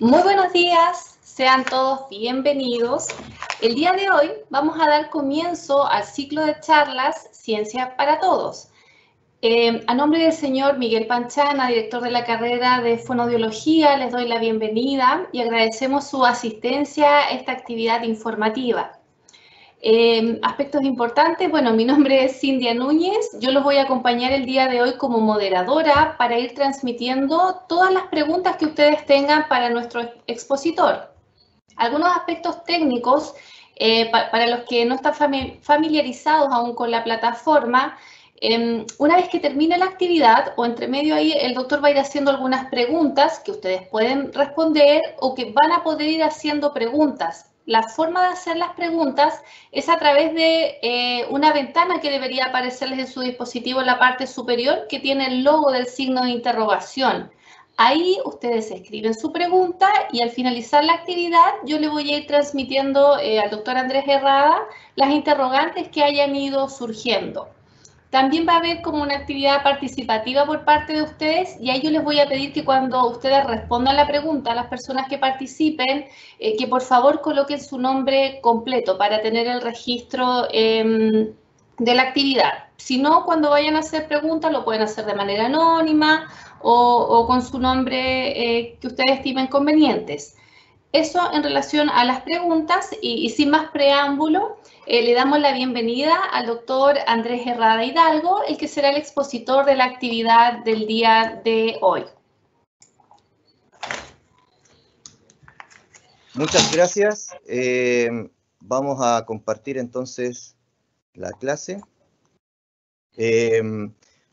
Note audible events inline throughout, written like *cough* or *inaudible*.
Muy buenos días, sean todos bienvenidos. El día de hoy vamos a dar comienzo al ciclo de charlas Ciencia para Todos. Eh, a nombre del señor Miguel Panchana, director de la carrera de Fonodiología, les doy la bienvenida y agradecemos su asistencia a esta actividad informativa. Em, aspectos importantes, bueno, mi nombre es Cindia Núñez, yo los voy a acompañar el día de hoy como moderadora para ir transmitiendo todas las preguntas que ustedes tengan para nuestro expositor. Algunos aspectos técnicos, eh, para los que no están familiarizados aún con la plataforma, em, una vez que termine la actividad o entre medio ahí, el doctor va a ir haciendo algunas preguntas que ustedes pueden responder o que van a poder ir haciendo preguntas la forma de hacer las preguntas es a través de eh, una ventana que debería aparecerles en su dispositivo en la parte superior que tiene el logo del signo de interrogación. Ahí ustedes escriben su pregunta y al finalizar la actividad yo le voy a ir transmitiendo eh, al doctor Andrés Herrada las interrogantes que hayan ido surgiendo. También va a haber como una actividad participativa por parte de ustedes y ahí yo les voy a pedir que cuando ustedes respondan la pregunta, a las personas que participen, eh, que por favor coloquen su nombre completo para tener el registro em, de la actividad. Si no, cuando vayan a hacer preguntas lo pueden hacer de manera anónima o, con su nombre eh, que ustedes estimen convenientes. Eso en relación a las preguntas y, sin más preámbulo, eh, le damos la bienvenida al doctor Andrés Herrada Hidalgo, el que será el expositor de la actividad del día de hoy. Muchas gracias. Eh, vamos a compartir entonces la clase. Eh,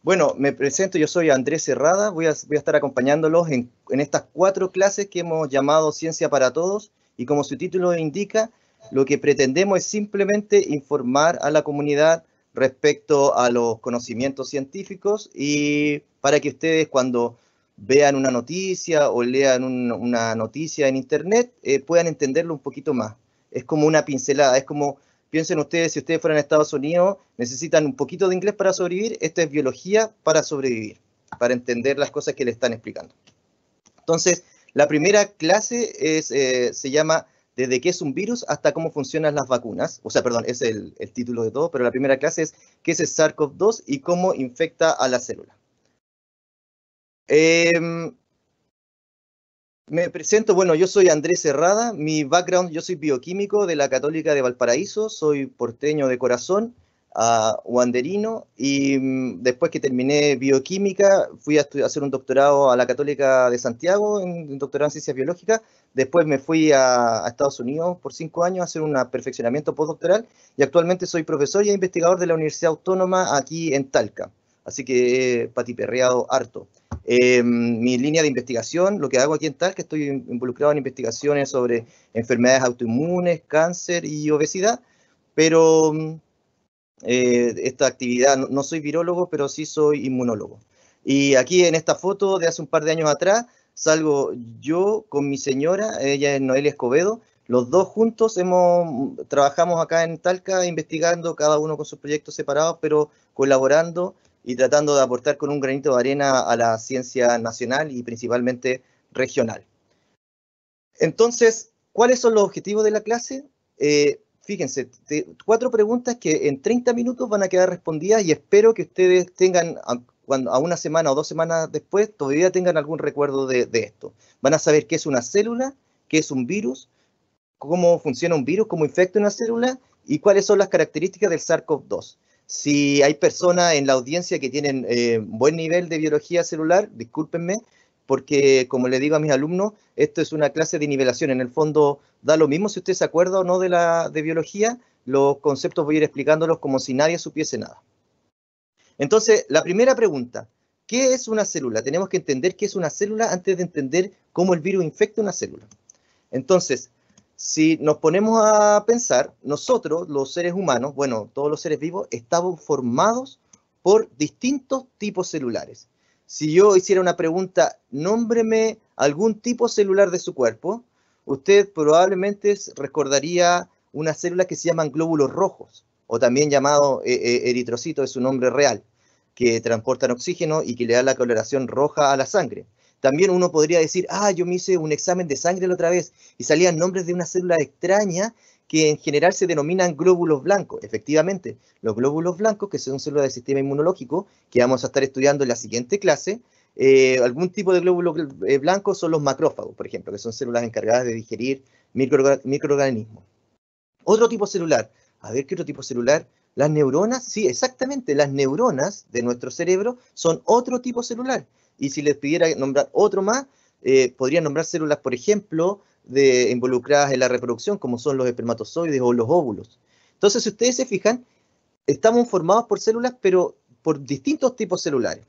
bueno, me presento, yo soy Andrés Herrada, voy a, estar acompañándolos en, estas cuatro clases que hemos llamado Ciencia para Todos y como su título indica, lo que pretendemos es simplemente informar a la comunidad respecto a los conocimientos científicos y para que ustedes cuando vean una noticia o lean una noticia en internet eh, puedan entenderlo un poquito más. Es como una pincelada, es como Piensen ustedes, si ustedes fueran a Estados Unidos, necesitan un poquito de inglés para sobrevivir, esto es biología para sobrevivir, para entender las cosas que le están explicando. Entonces, la primera clase eh, se llama desde qué es un virus hasta cómo funcionan las vacunas. O sea, perdón, es el, el título de todo, pero la primera clase es qué es el SARS-CoV-2 y cómo infecta a la célula. Eh, me presento, bueno, yo soy Andrés Herrada, mi background, yo soy bioquímico de la Católica de Valparaíso, soy porteño de corazón, a ah, y mm, después que terminé bioquímica, fui a, hacer un doctorado a la Católica de Santiago, en, doctorado en ciencias biológicas, después me fui a, a Estados Unidos por cinco años a hacer un perfeccionamiento postdoctoral, y actualmente soy profesor y investigador de la Universidad Autónoma aquí en Talca. Así que he patiperreado harto. Eh, mi línea de investigación, lo que hago aquí en talca que estoy involucrado en investigaciones sobre enfermedades autoinmunes, cáncer y obesidad, pero mm, eh, esta actividad, no, soy virólogo, pero sí soy inmunólogo. Y aquí en esta foto de hace un par de años atrás, salgo yo con mi señora, ella es Noelia Escobedo, los dos juntos hemos, trabajamos acá en Talca investigando, cada uno con sus proyectos separados, pero colaborando y tratando de aportar con un granito de arena a la ciencia nacional y principalmente regional. Entonces, ¿cuáles son los objetivos de la clase? Eh, fíjense, cuatro preguntas que en 30 minutos van a quedar respondidas y espero que ustedes tengan, a, cuando, a una semana o dos semanas después, todavía tengan algún recuerdo de esto. Van a saber qué es una célula, qué es un virus, cómo funciona un virus, cómo infecta una célula y cuáles son las características del SARS-CoV-2. Si hay personas en la audiencia que tienen un eh, buen nivel de biología celular, discúlpenme, porque como le digo a mis alumnos, esto es una clase de nivelación. En el fondo da lo mismo si usted se acuerda o no de la de biología, los conceptos voy a ir explicándolos como si nadie supiese nada. Entonces, la primera pregunta, ¿qué es una célula? Tenemos que entender qué es una célula antes de entender cómo el virus infecta una célula. Entonces, si nos ponemos a pensar, nosotros, los seres humanos, bueno, todos los seres vivos, estamos formados por distintos tipos celulares. Si yo hiciera una pregunta, nómbreme algún tipo celular de su cuerpo, usted probablemente recordaría una célula que se llaman glóbulos rojos, o también llamado eh, eh, eritrocito, es su nombre real, que transportan oxígeno y que le da la coloración roja a la sangre. También uno podría decir, ah, yo me hice un examen de sangre la otra vez y salían nombres de una célula extraña que en general se denominan glóbulos blancos. Efectivamente, los glóbulos blancos, que son células del sistema inmunológico, que vamos a estar estudiando en la siguiente clase, eh, algún tipo de glóbulos eh, blanco son los macrófagos, por ejemplo, que son células encargadas de digerir microorganismos. Otro tipo celular, a ver qué otro tipo celular, las neuronas, sí, exactamente, las neuronas de nuestro cerebro son otro tipo celular. Y si les pidiera nombrar otro más, eh, podrían nombrar células, por ejemplo, de, involucradas en la reproducción, como son los espermatozoides o los óvulos. Entonces, si ustedes se fijan, estamos formados por células, pero por distintos tipos celulares.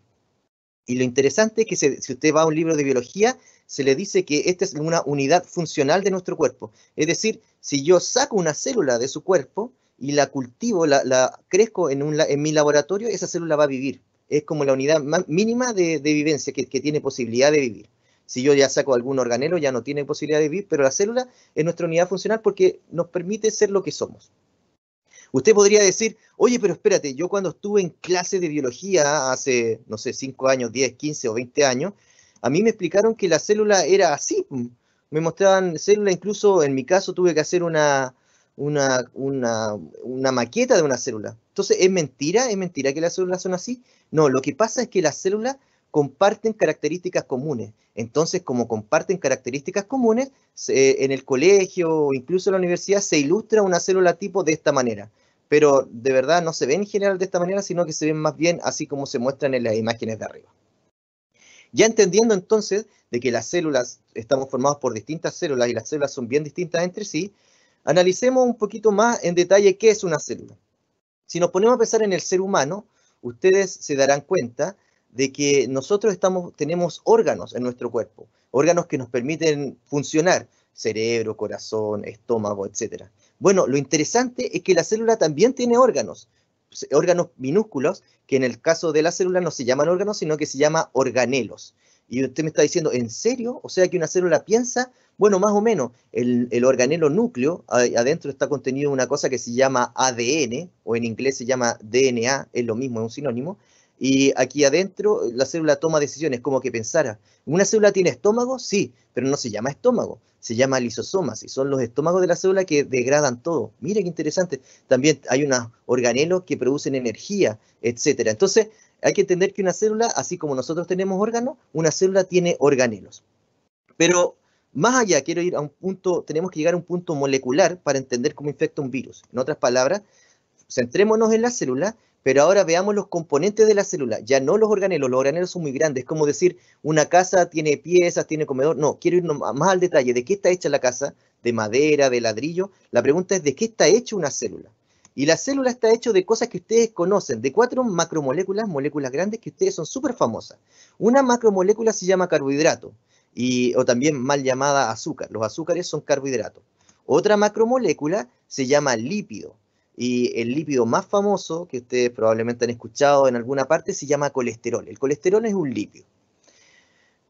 Y lo interesante es que si usted va a un libro de biología, se le dice que esta es una unidad funcional de nuestro cuerpo. Es decir, si yo saco una célula de su cuerpo y la cultivo, la, crezco en, un, en mi laboratorio, esa célula va a vivir es como la unidad mínima de, vivencia que, que, tiene posibilidad de vivir. Si yo ya saco algún organelo, ya no tiene posibilidad de vivir, pero la célula es nuestra unidad funcional porque nos permite ser lo que somos. Usted podría decir, oye, pero espérate, yo cuando estuve en clase de biología hace, no sé, 5 años, 10, 15 o 20 años, a mí me explicaron que la célula era así. Me mostraban célula, incluso en mi caso tuve que hacer una, una, una, maqueta de una célula. Entonces, ¿es mentira? ¿Es mentira que las células son así? No, lo que pasa es que las células comparten características comunes. Entonces, como comparten características comunes, en el colegio o incluso en la universidad se ilustra una célula tipo de esta manera. Pero de verdad no se ven en general de esta manera, sino que se ven más bien así como se muestran en las imágenes de arriba. Ya entendiendo entonces de que las células, estamos formados por distintas células y las células son bien distintas entre sí, Analicemos un poquito más en detalle qué es una célula. Si nos ponemos a pensar en el ser humano, ustedes se darán cuenta de que nosotros estamos, tenemos órganos en nuestro cuerpo, órganos que nos permiten funcionar, cerebro, corazón, estómago, etc. Bueno, lo interesante es que la célula también tiene órganos, órganos minúsculos, que en el caso de la célula no se llaman órganos, sino que se llama organelos. Y usted me está diciendo, ¿en serio? O sea que una célula piensa, bueno, más o menos, el, organelo núcleo, adentro está contenido una cosa que se llama ADN, o en inglés se llama DNA, es lo mismo, es un sinónimo, y aquí adentro la célula toma decisiones, como que pensara, ¿una célula tiene estómago? Sí, pero no se llama estómago, se llama lisosomas, y son los estómagos de la célula que degradan todo. Mira qué interesante, también hay unos organelos que producen energía, etcétera. Entonces, hay que entender que una célula, así como nosotros tenemos órganos, una célula tiene organelos. Pero más allá, quiero ir a un punto, tenemos que llegar a un punto molecular para entender cómo infecta un virus. En otras palabras, centrémonos en la célula, pero ahora veamos los componentes de la célula, ya no los organelos, los organelos son muy grandes, es como decir, una casa tiene piezas, tiene comedor, no, quiero ir más al detalle, ¿de qué está hecha la casa? ¿De madera, de ladrillo? La pregunta es, ¿de qué está hecha una célula? Y la célula está hecha de cosas que ustedes conocen, de cuatro macromoléculas, moléculas grandes que ustedes son súper famosas. Una macromolécula se llama carbohidrato, o también mal llamada azúcar. Los azúcares son carbohidratos. Otra macromolécula se llama lípido y el lípido más famoso que ustedes probablemente han escuchado en alguna parte se llama colesterol. El colesterol es un lípido.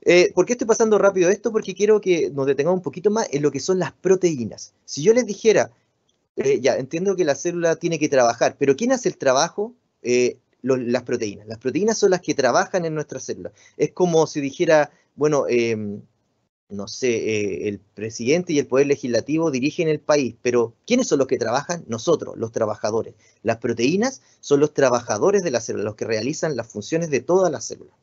Eh, ¿Por qué estoy pasando rápido esto? Porque quiero que nos detengamos un poquito más en lo que son las proteínas. Si yo les dijera, eh, ya entiendo que la célula tiene que trabajar, pero ¿quién hace el trabajo? Eh, las proteínas. Las proteínas son las que trabajan en nuestras células. Es como si dijera, bueno, em, no sé, eh, el presidente y el poder legislativo dirigen el país, pero ¿quiénes son los que trabajan? Nosotros, los trabajadores. Las proteínas son los trabajadores de las célula, los que realizan las funciones de todas las células.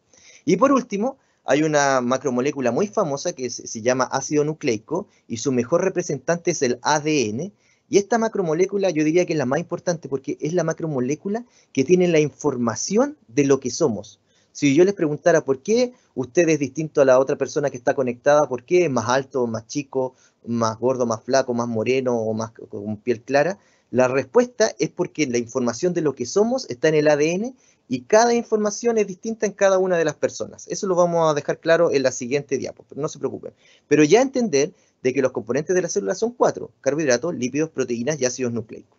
Y por último, hay una macromolécula muy famosa que se llama ácido nucleico y su mejor representante es el ADN, y esta macromolécula yo diría que es la más importante porque es la macromolécula que tiene la información de lo que somos. Si yo les preguntara por qué usted es distinto a la otra persona que está conectada, por qué es más alto, más chico, más gordo, más flaco, más moreno o más con piel clara, la respuesta es porque la información de lo que somos está en el ADN y cada información es distinta en cada una de las personas. Eso lo vamos a dejar claro en la siguiente diapositiva. no se preocupen. Pero ya entender de que los componentes de la célula son cuatro, carbohidratos, lípidos, proteínas y ácidos nucleicos.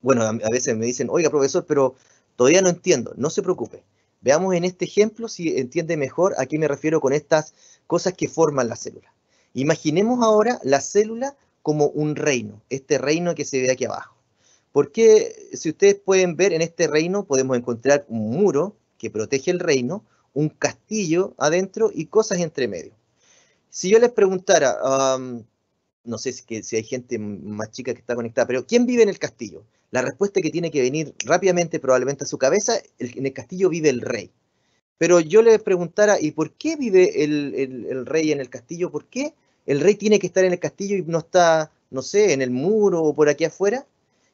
Bueno, a, veces me dicen, oiga profesor, pero todavía no entiendo, no se preocupe. Veamos en este ejemplo si entiende mejor a qué me refiero con estas cosas que forman la célula. Imaginemos ahora la célula como un reino, este reino que se ve aquí abajo. Porque si ustedes pueden ver en este reino podemos encontrar un muro que protege el reino, un castillo adentro y cosas entre medio si yo les preguntara, no sé si, que, hay gente más chica que está conectada, pero ¿quién vive en el castillo? La respuesta que tiene que venir rápidamente, probablemente a su cabeza, en el castillo vive el rey. Pero yo les preguntara, ¿y por qué vive el, el, rey en el castillo? ¿Por qué el rey tiene que estar en el castillo y no está, no sé, en el muro o por aquí afuera?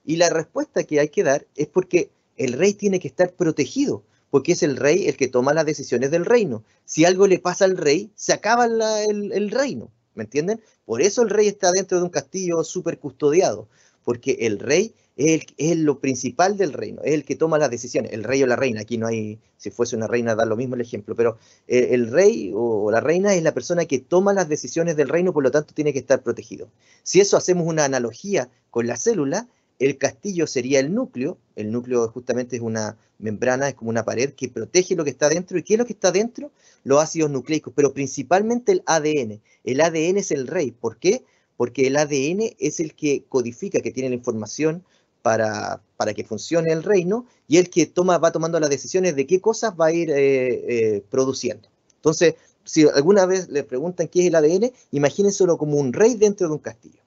Y la respuesta que hay que dar es porque el rey tiene que estar protegido, porque es el rey el que toma las decisiones del reino. Si algo le pasa al rey, se acaba el, reino, ¿me entienden? Por eso el rey está dentro de un castillo súper custodiado, porque el rey es, el, es, lo principal del reino, es el que toma las decisiones, el rey o la reina, aquí no hay, si fuese una reina da lo mismo el ejemplo, pero el rey o la reina es la persona que toma las decisiones del reino, por lo tanto tiene que estar protegido. Si eso hacemos una analogía con la célula, el castillo sería el núcleo, el núcleo justamente es una membrana, es como una pared que protege lo que está dentro. ¿Y qué es lo que está dentro? Los ácidos nucleicos, pero principalmente el ADN. El ADN es el rey. ¿Por qué? Porque el ADN es el que codifica, que tiene la información para, para que funcione el reino y el que toma, va tomando las decisiones de qué cosas va a ir eh, eh, produciendo. Entonces, si alguna vez le preguntan qué es el ADN, solo como un rey dentro de un castillo.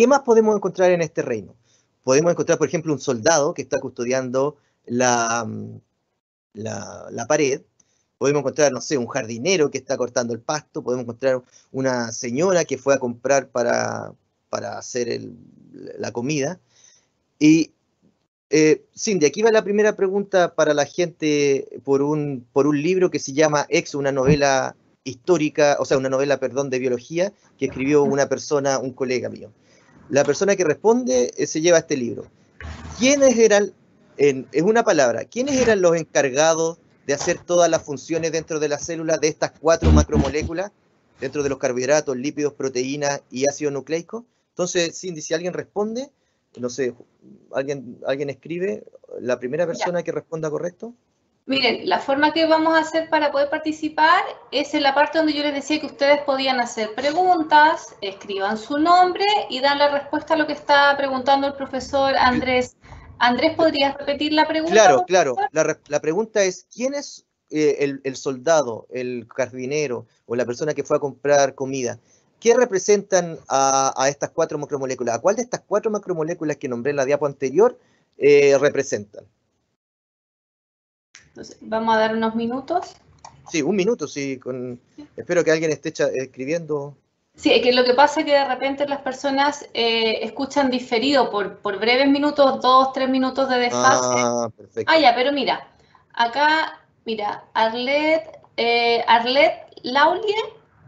¿Qué más podemos encontrar en este reino? Podemos encontrar, por ejemplo, un soldado que está custodiando mm, la, la, pared, podemos encontrar, no sé, un jardinero que está cortando el pasto, podemos encontrar una señora que fue a comprar para, hacer la comida. Y eh, Cindy, aquí va la primera pregunta para la gente por un, por un libro que se llama Ex, una novela histórica, o sea, una novela, perdón, de biología, que escribió una persona, un colega mío. La persona que responde eh, se lleva este libro. ¿Quiénes eran, en, es una palabra, quiénes eran los encargados de hacer todas las funciones dentro de la célula de estas cuatro macromoléculas, dentro de los carbohidratos, lípidos, proteínas y ácido nucleico? Entonces, Cindy, si alguien responde, no sé, alguien, alguien escribe, la primera persona que responda correcto. Miren, la forma que vamos a hacer para poder participar es en la parte donde yo les decía que ustedes podían hacer preguntas, escriban su nombre y dan la respuesta a lo que está preguntando el profesor Andrés. Andrés, ¿podrías repetir la pregunta? Claro, claro. La, pregunta es, ¿quién es eh, el, soldado, el carabinero o la persona que fue a comprar comida? ¿Qué representan a, estas cuatro macromoléculas? ¿A cuál de estas cuatro macromoléculas que nombré en la diapo anterior eh, representan? Entonces, vamos a dar unos minutos. Sí, un minuto, sí. Espero que alguien esté escribiendo. Sí, es que lo que pasa es que de repente las personas eh, escuchan diferido por, por breves minutos, dos, tres minutos de desfase. Ah, perfecto. Ah, ya, pero mira, acá, mira, Arlet, eh, Arlet Laulie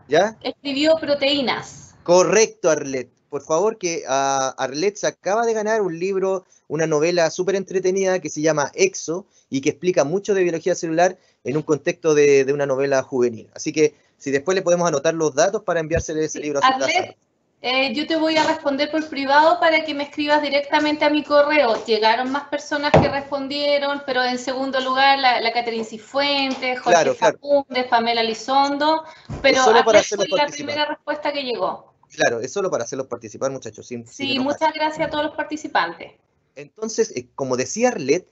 ¿Ya? escribió proteínas. Correcto, Arlet por favor, que a ah, Arlet se acaba de ganar un libro, una novela súper entretenida que se llama Exo y que explica mucho de biología celular en un contexto de, una novela juvenil. Así que si después le podemos anotar los datos para enviársele ese libro a Arlet, eh, yo te voy a responder por privado para que me escribas directamente a mi correo. Llegaron más personas que respondieron, pero en segundo lugar la, la Caterin Cifuentes, Jorge Facundes, Pamela Lizondo, pero solo para fue la primera respuesta que llegó. Claro, es solo para hacerlos participar, muchachos. sí, muchas gracias a todos los participantes. Entonces, eh, como decía Arlet,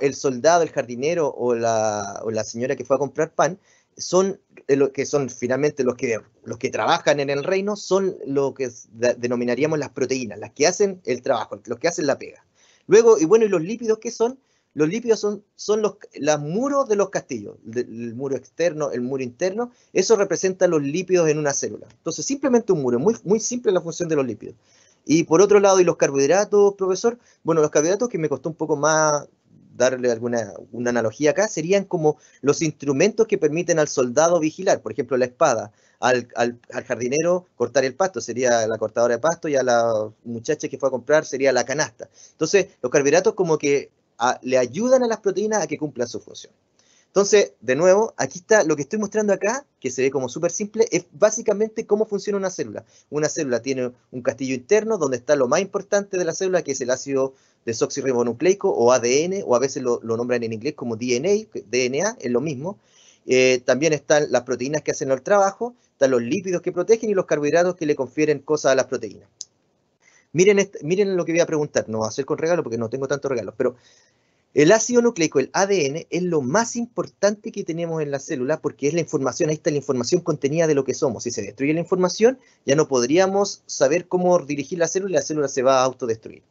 el soldado, el jardinero o la, señora que fue a comprar pan son eh, que son finalmente los que, los que trabajan en el reino, son lo que denominaríamos las proteínas, las que hacen el trabajo, los que hacen la pega. Luego, y bueno, ¿y los lípidos qué son? Los lípidos son, son los, muros de los castillos, el muro externo, el muro interno, eso representa los lípidos en una célula. Entonces, simplemente un muro, muy, muy simple la función de los lípidos. Y por otro lado, ¿y los carbohidratos, profesor? Bueno, los carbohidratos que me costó un poco más darle alguna una analogía acá, serían como los instrumentos que permiten al soldado vigilar, por ejemplo, la espada, al, al, jardinero cortar el pasto, sería la cortadora de pasto, y a la muchacha que fue a comprar sería la canasta. Entonces, los carbohidratos como que le ayudan a las proteínas a que cumplan su función. Entonces, de nuevo, aquí está lo que estoy mostrando acá, que se ve como súper simple, es básicamente cómo funciona una célula. Una célula tiene un castillo interno donde está lo más importante de la célula, que es el ácido desoxirribonucleico o ADN, o a veces lo, nombran en inglés como DNA, DNA es lo mismo. Eh, también están las proteínas que hacen el trabajo, están los lípidos que protegen y los carbohidratos que le confieren cosas a las proteínas. Miren, este, miren lo que voy a preguntar, no va a hacer con regalo porque no tengo tanto regalos, pero el ácido nucleico, el ADN, es lo más importante que tenemos en la célula porque es la información, ahí está la información contenida de lo que somos. Si se destruye la información, ya no podríamos saber cómo dirigir la célula y la célula se va a autodestruir.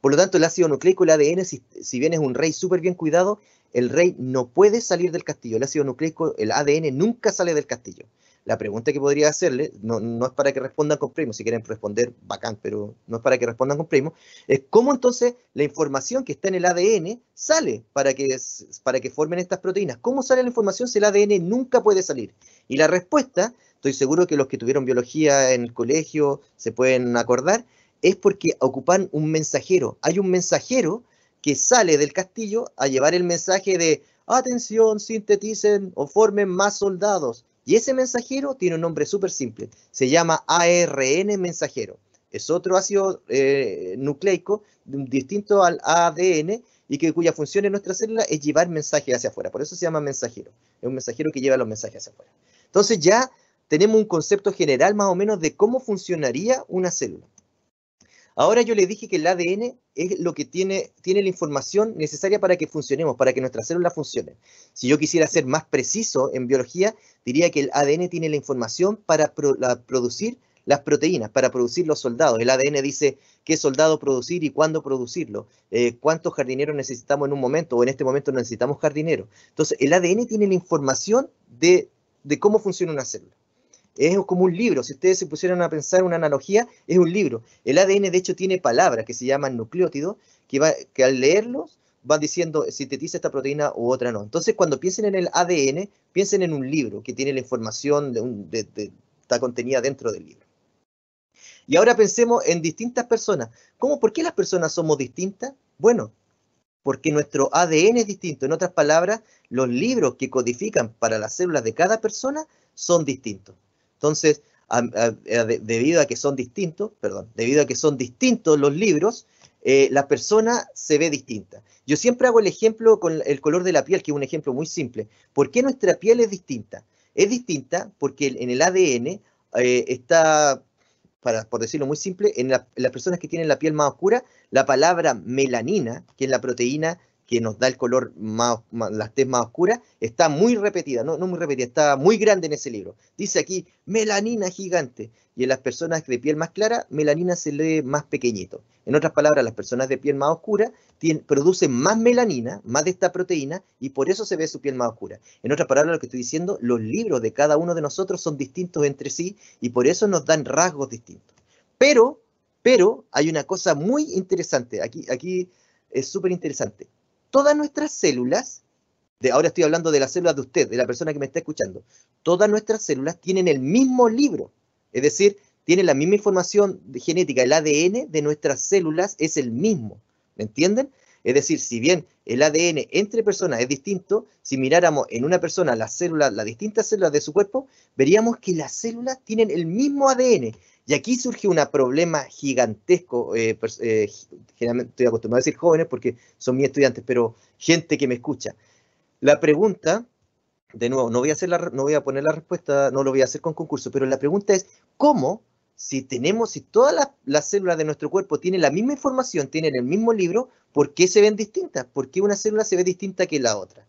Por lo tanto, el ácido nucleico, el ADN, si, si bien es un rey súper bien cuidado, el rey no puede salir del castillo. El ácido nucleico, el ADN, nunca sale del castillo. La pregunta que podría hacerle, no, es para que respondan con primo, si quieren responder, bacán, pero no es para que respondan con primo, es cómo entonces la información que está en el ADN sale para que, para que formen estas proteínas. ¿Cómo sale la información si el ADN nunca puede salir? Y la respuesta, estoy seguro que los que tuvieron biología en el colegio se pueden acordar, es porque ocupan un mensajero. Hay un mensajero que sale del castillo a llevar el mensaje de atención, sinteticen o formen más soldados. Y ese mensajero tiene un nombre súper simple, se llama ARN mensajero. Es otro ácido eh, nucleico distinto al ADN y que cuya función en nuestra célula es llevar mensajes hacia afuera. Por eso se llama mensajero. Es un mensajero que lleva los mensajes hacia afuera. Entonces ya tenemos un concepto general más o menos de cómo funcionaría una célula. Ahora yo les dije que el ADN es lo que tiene, tiene la información necesaria para que funcionemos, para que nuestra célula funcione. Si yo quisiera ser más preciso en biología, diría que el ADN tiene la información para producir las proteínas, para producir los soldados. El ADN dice qué soldado producir y cuándo producirlo, eh, cuántos jardineros necesitamos en un momento o en este momento necesitamos jardineros. Entonces, el ADN tiene la información de, cómo funciona una célula es como un libro. Si ustedes se pusieran a pensar una analogía, es un libro. El ADN, de hecho, tiene palabras que se llaman nucleótidos, que, que al leerlos van diciendo sintetiza esta proteína u otra no. Entonces, cuando piensen en el ADN, piensen en un libro que tiene la información de, está contenida dentro del libro. Y ahora pensemos en distintas personas. ¿Cómo, ¿Por qué las personas somos distintas? Bueno, porque nuestro ADN es distinto. En otras palabras, los libros que codifican para las células de cada persona son distintos. Entonces, debido a que son distintos, perdón, debido a que son distintos los libros, eh, la persona se ve distinta. Yo siempre hago el ejemplo con el color de la piel, que es un ejemplo muy simple. ¿Por qué nuestra piel es distinta? Es distinta porque en el ADN eh, está, para, por decirlo muy simple, en, en las personas que tienen la piel más oscura, la palabra melanina, que es la proteína que nos da el color más, las tez más oscuras, está muy repetida, no, muy repetida, está muy grande en ese libro. Dice aquí melanina gigante y en las personas de piel más clara, melanina se lee más pequeñito. En otras palabras, las personas de piel más oscura producen más melanina, más de esta proteína, y por eso se ve su piel más oscura. En otras palabras, lo que estoy diciendo, los libros de cada uno de nosotros son distintos entre sí y por eso nos dan rasgos distintos. Pero, pero hay una cosa muy interesante, aquí, aquí es súper interesante todas nuestras células, de, ahora estoy hablando de las células de usted, de la persona que me está escuchando, todas nuestras células tienen el mismo libro, es decir, tienen la misma información genética, el ADN de nuestras células es el mismo, ¿me entienden? Es decir, si bien el ADN entre personas es distinto, si miráramos en una persona las células, las distintas células de su cuerpo, veríamos que las células tienen el mismo ADN, y aquí surge un problema gigantesco, eh, eh, generalmente estoy acostumbrado a decir jóvenes porque son mis estudiantes, pero gente que me escucha. La pregunta, de nuevo, no voy a, hacer la, no voy a poner la respuesta, no lo voy a hacer con concurso, pero la pregunta es, ¿cómo si tenemos, si todas las, las, células de nuestro cuerpo tienen la misma información, tienen el mismo libro, ¿por qué se ven distintas? ¿Por qué una célula se ve distinta que la otra?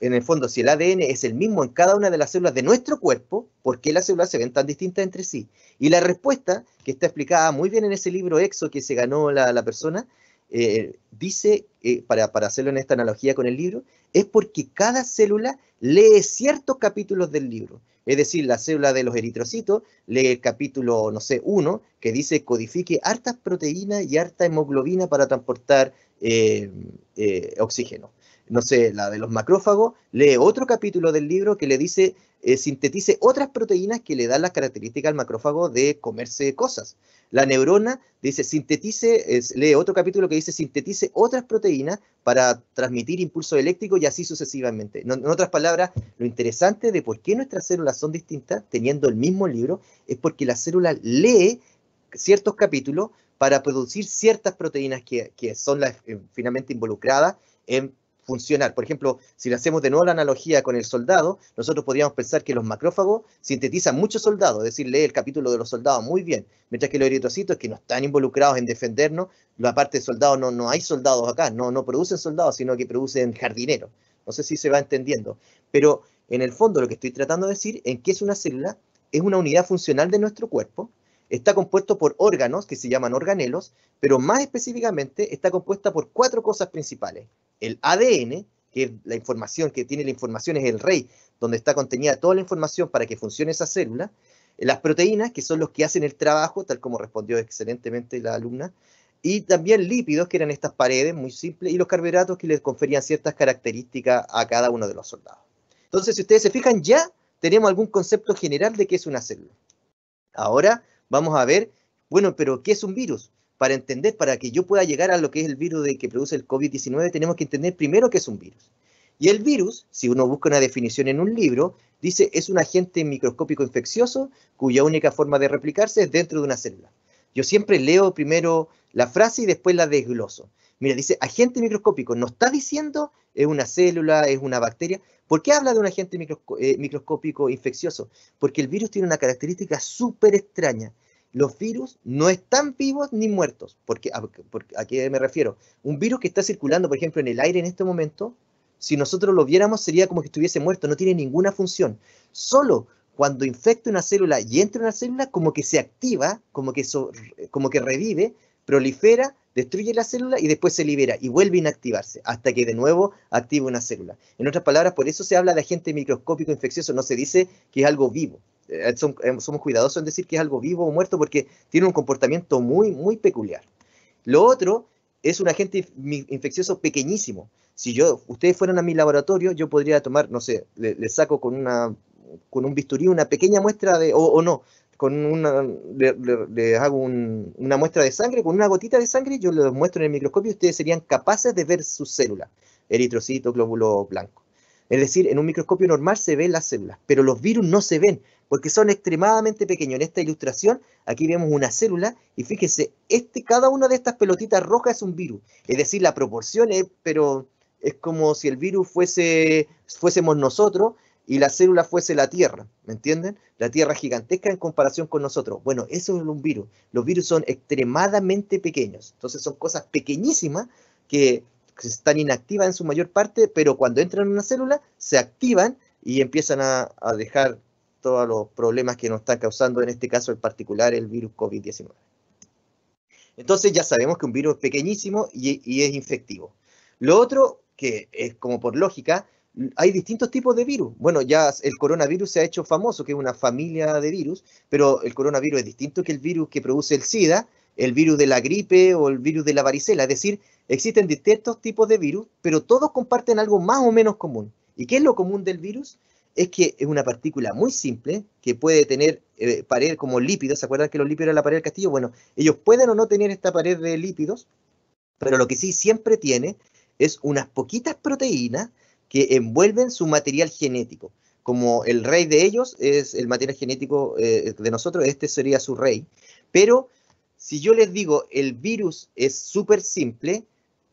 en el fondo, si el ADN es el mismo en cada una de las células de nuestro cuerpo, ¿por qué las células se ven tan distintas entre sí? Y la respuesta, que está explicada muy bien en ese libro EXO que se ganó la, persona, eh, dice, eh, para, hacerlo en esta analogía con el libro, es porque cada célula lee ciertos capítulos del libro. Es decir, la célula de los eritrocitos lee el capítulo, no sé, uno, que dice codifique hartas proteínas y harta hemoglobina para transportar eh, oxígeno no sé, la de los macrófagos, lee otro capítulo del libro que le dice, eh, sintetice otras proteínas que le dan las características al macrófago de comerse cosas. La neurona dice, sintetice, lee otro capítulo que dice, sintetice otras proteínas para transmitir impulso eléctrico y así sucesivamente. en otras palabras, lo interesante de por qué nuestras células son distintas teniendo el mismo libro es porque la célula lee ciertos capítulos para producir ciertas proteínas que, son las, eh, finalmente involucradas en funcionar. Por ejemplo, si le hacemos de nuevo la analogía con el soldado, nosotros podríamos pensar que los macrófagos sintetizan muchos soldados, es decir, lee el capítulo de los soldados muy bien, mientras que los eritrocitos que no están involucrados en defendernos, la parte de soldados no, no hay soldados acá, no, no producen soldados, sino que producen jardineros. No sé si se va entendiendo, pero en el fondo lo que estoy tratando de decir es que es una célula, es una unidad funcional de nuestro cuerpo, está compuesto por órganos que se llaman organelos, pero más específicamente está compuesta por cuatro cosas principales el ADN, que es la información que tiene la información es el rey, donde está contenida toda la información para que funcione esa célula, eh, las proteínas, que son los que hacen el trabajo, tal como respondió excelentemente la alumna, y también lípidos, que eran estas paredes, muy simples, y los carbohidratos que les conferían ciertas características a cada uno de los soldados. Entonces, si ustedes se fijan, ya tenemos algún concepto general de qué es una célula. Ahora vamos a ver, bueno, pero ¿qué es un virus? para entender, para que yo pueda llegar a lo que es el virus de que produce el COVID-19, tenemos que entender primero que es un virus. Y el virus, si uno busca una definición en un libro, dice es un agente microscópico infeccioso cuya única forma de replicarse es dentro de una célula. Yo siempre leo primero la frase y después la desgloso. Mira, dice agente microscópico, no está diciendo es una célula, es una bacteria. ¿Por qué habla de un agente eh, microscópico infeccioso? Porque el virus tiene una característica súper extraña los virus no están vivos ni muertos. Porque, a, qué me refiero? Un virus que está circulando, por ejemplo, en el aire en este momento, si nosotros lo viéramos sería como que estuviese muerto, no tiene ninguna función. Solo cuando infecta una célula y entra una célula, como que se activa, como que, como que revive, prolifera, destruye la célula y después se libera y vuelve a inactivarse hasta que de nuevo activa una célula. En otras palabras, por eso se habla de agente microscópico infeccioso, no se dice que es algo vivo, eh, eh, somos cuidadosos en decir que es algo vivo o muerto porque tiene un comportamiento muy, muy peculiar. Lo otro es un agente infeccioso pequeñísimo. Si yo, ustedes fueran a mi laboratorio, yo podría tomar, no sé, le, saco con, una, con un bisturí una pequeña muestra de, o, no, con una, le, hago una muestra de sangre, con una gotita de sangre, yo lo muestro en el microscopio y ustedes serían capaces de ver sus células, eritrocito, glóbulo blanco. Es decir, en un microscopio normal se ven las células, pero los virus no se ven porque son extremadamente pequeños. En esta ilustración, aquí vemos una célula y fíjese, este, cada una de estas pelotitas rojas es un virus. Es decir, la proporción es, pero es como si el virus fuese, fuésemos nosotros y la célula fuese la Tierra, ¿me entienden? La Tierra gigantesca en comparación con nosotros. Bueno, eso es un virus. Los virus son extremadamente pequeños. Entonces son cosas pequeñísimas que están inactivas en su mayor parte, pero cuando entran en una célula se activan y empiezan a, dejar todos los problemas que nos están causando, en este caso en particular, el virus COVID-19. Entonces ya sabemos que un virus es pequeñísimo y, y, es infectivo. Lo otro, que es como por lógica, hay distintos tipos de virus. Bueno, ya el coronavirus se ha hecho famoso, que es una familia de virus, pero el coronavirus es distinto que el virus que produce el SIDA, el virus de la gripe o el virus de la varicela. Es decir, Existen distintos tipos de virus, pero todos comparten algo más o menos común. ¿Y qué es lo común del virus? Es que es una partícula muy simple que puede tener eh, pared como lípidos. ¿Se acuerdan que los lípidos eran la pared del castillo? Bueno, ellos pueden o no tener esta pared de lípidos, pero lo que sí siempre tiene es unas poquitas proteínas que envuelven su material genético. Como el rey de ellos es el material genético eh, de nosotros, este sería su rey. Pero si yo les digo el virus es súper simple,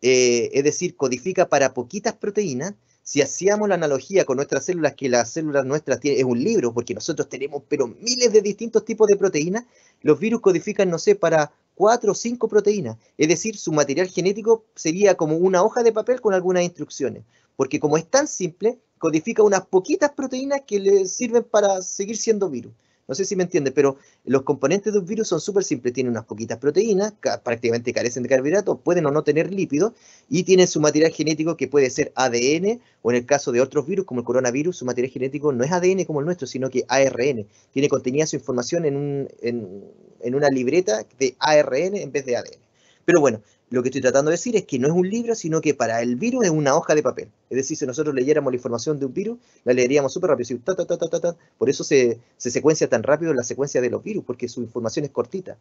eh, es decir, codifica para poquitas proteínas. Si hacíamos la analogía con nuestras células, que las células nuestras tienen, es un libro, porque nosotros tenemos pero miles de distintos tipos de proteínas, los virus codifican, no sé, para cuatro o cinco proteínas. Es decir, su material genético sería como una hoja de papel con algunas instrucciones. Porque como es tan simple, codifica unas poquitas proteínas que le sirven para seguir siendo virus. No sé si me entiende, pero los componentes de un virus son súper simples. Tienen unas poquitas proteínas, prácticamente carecen de carbohidratos, pueden o no tener lípidos, y tienen su material genético que puede ser ADN, o en el caso de otros virus como el coronavirus, su material genético no es ADN como el nuestro, sino que ARN. Tiene contenida su información en, un, en una libreta de ARN en vez de ADN. Pero bueno, lo que estoy tratando de decir es que no es un libro, sino que para el virus es una hoja de papel. Es decir, si nosotros leyéramos la información de un virus, la leeríamos súper rápido. ta, Por eso se, se, secuencia tan rápido la secuencia de los virus, porque su información es cortita.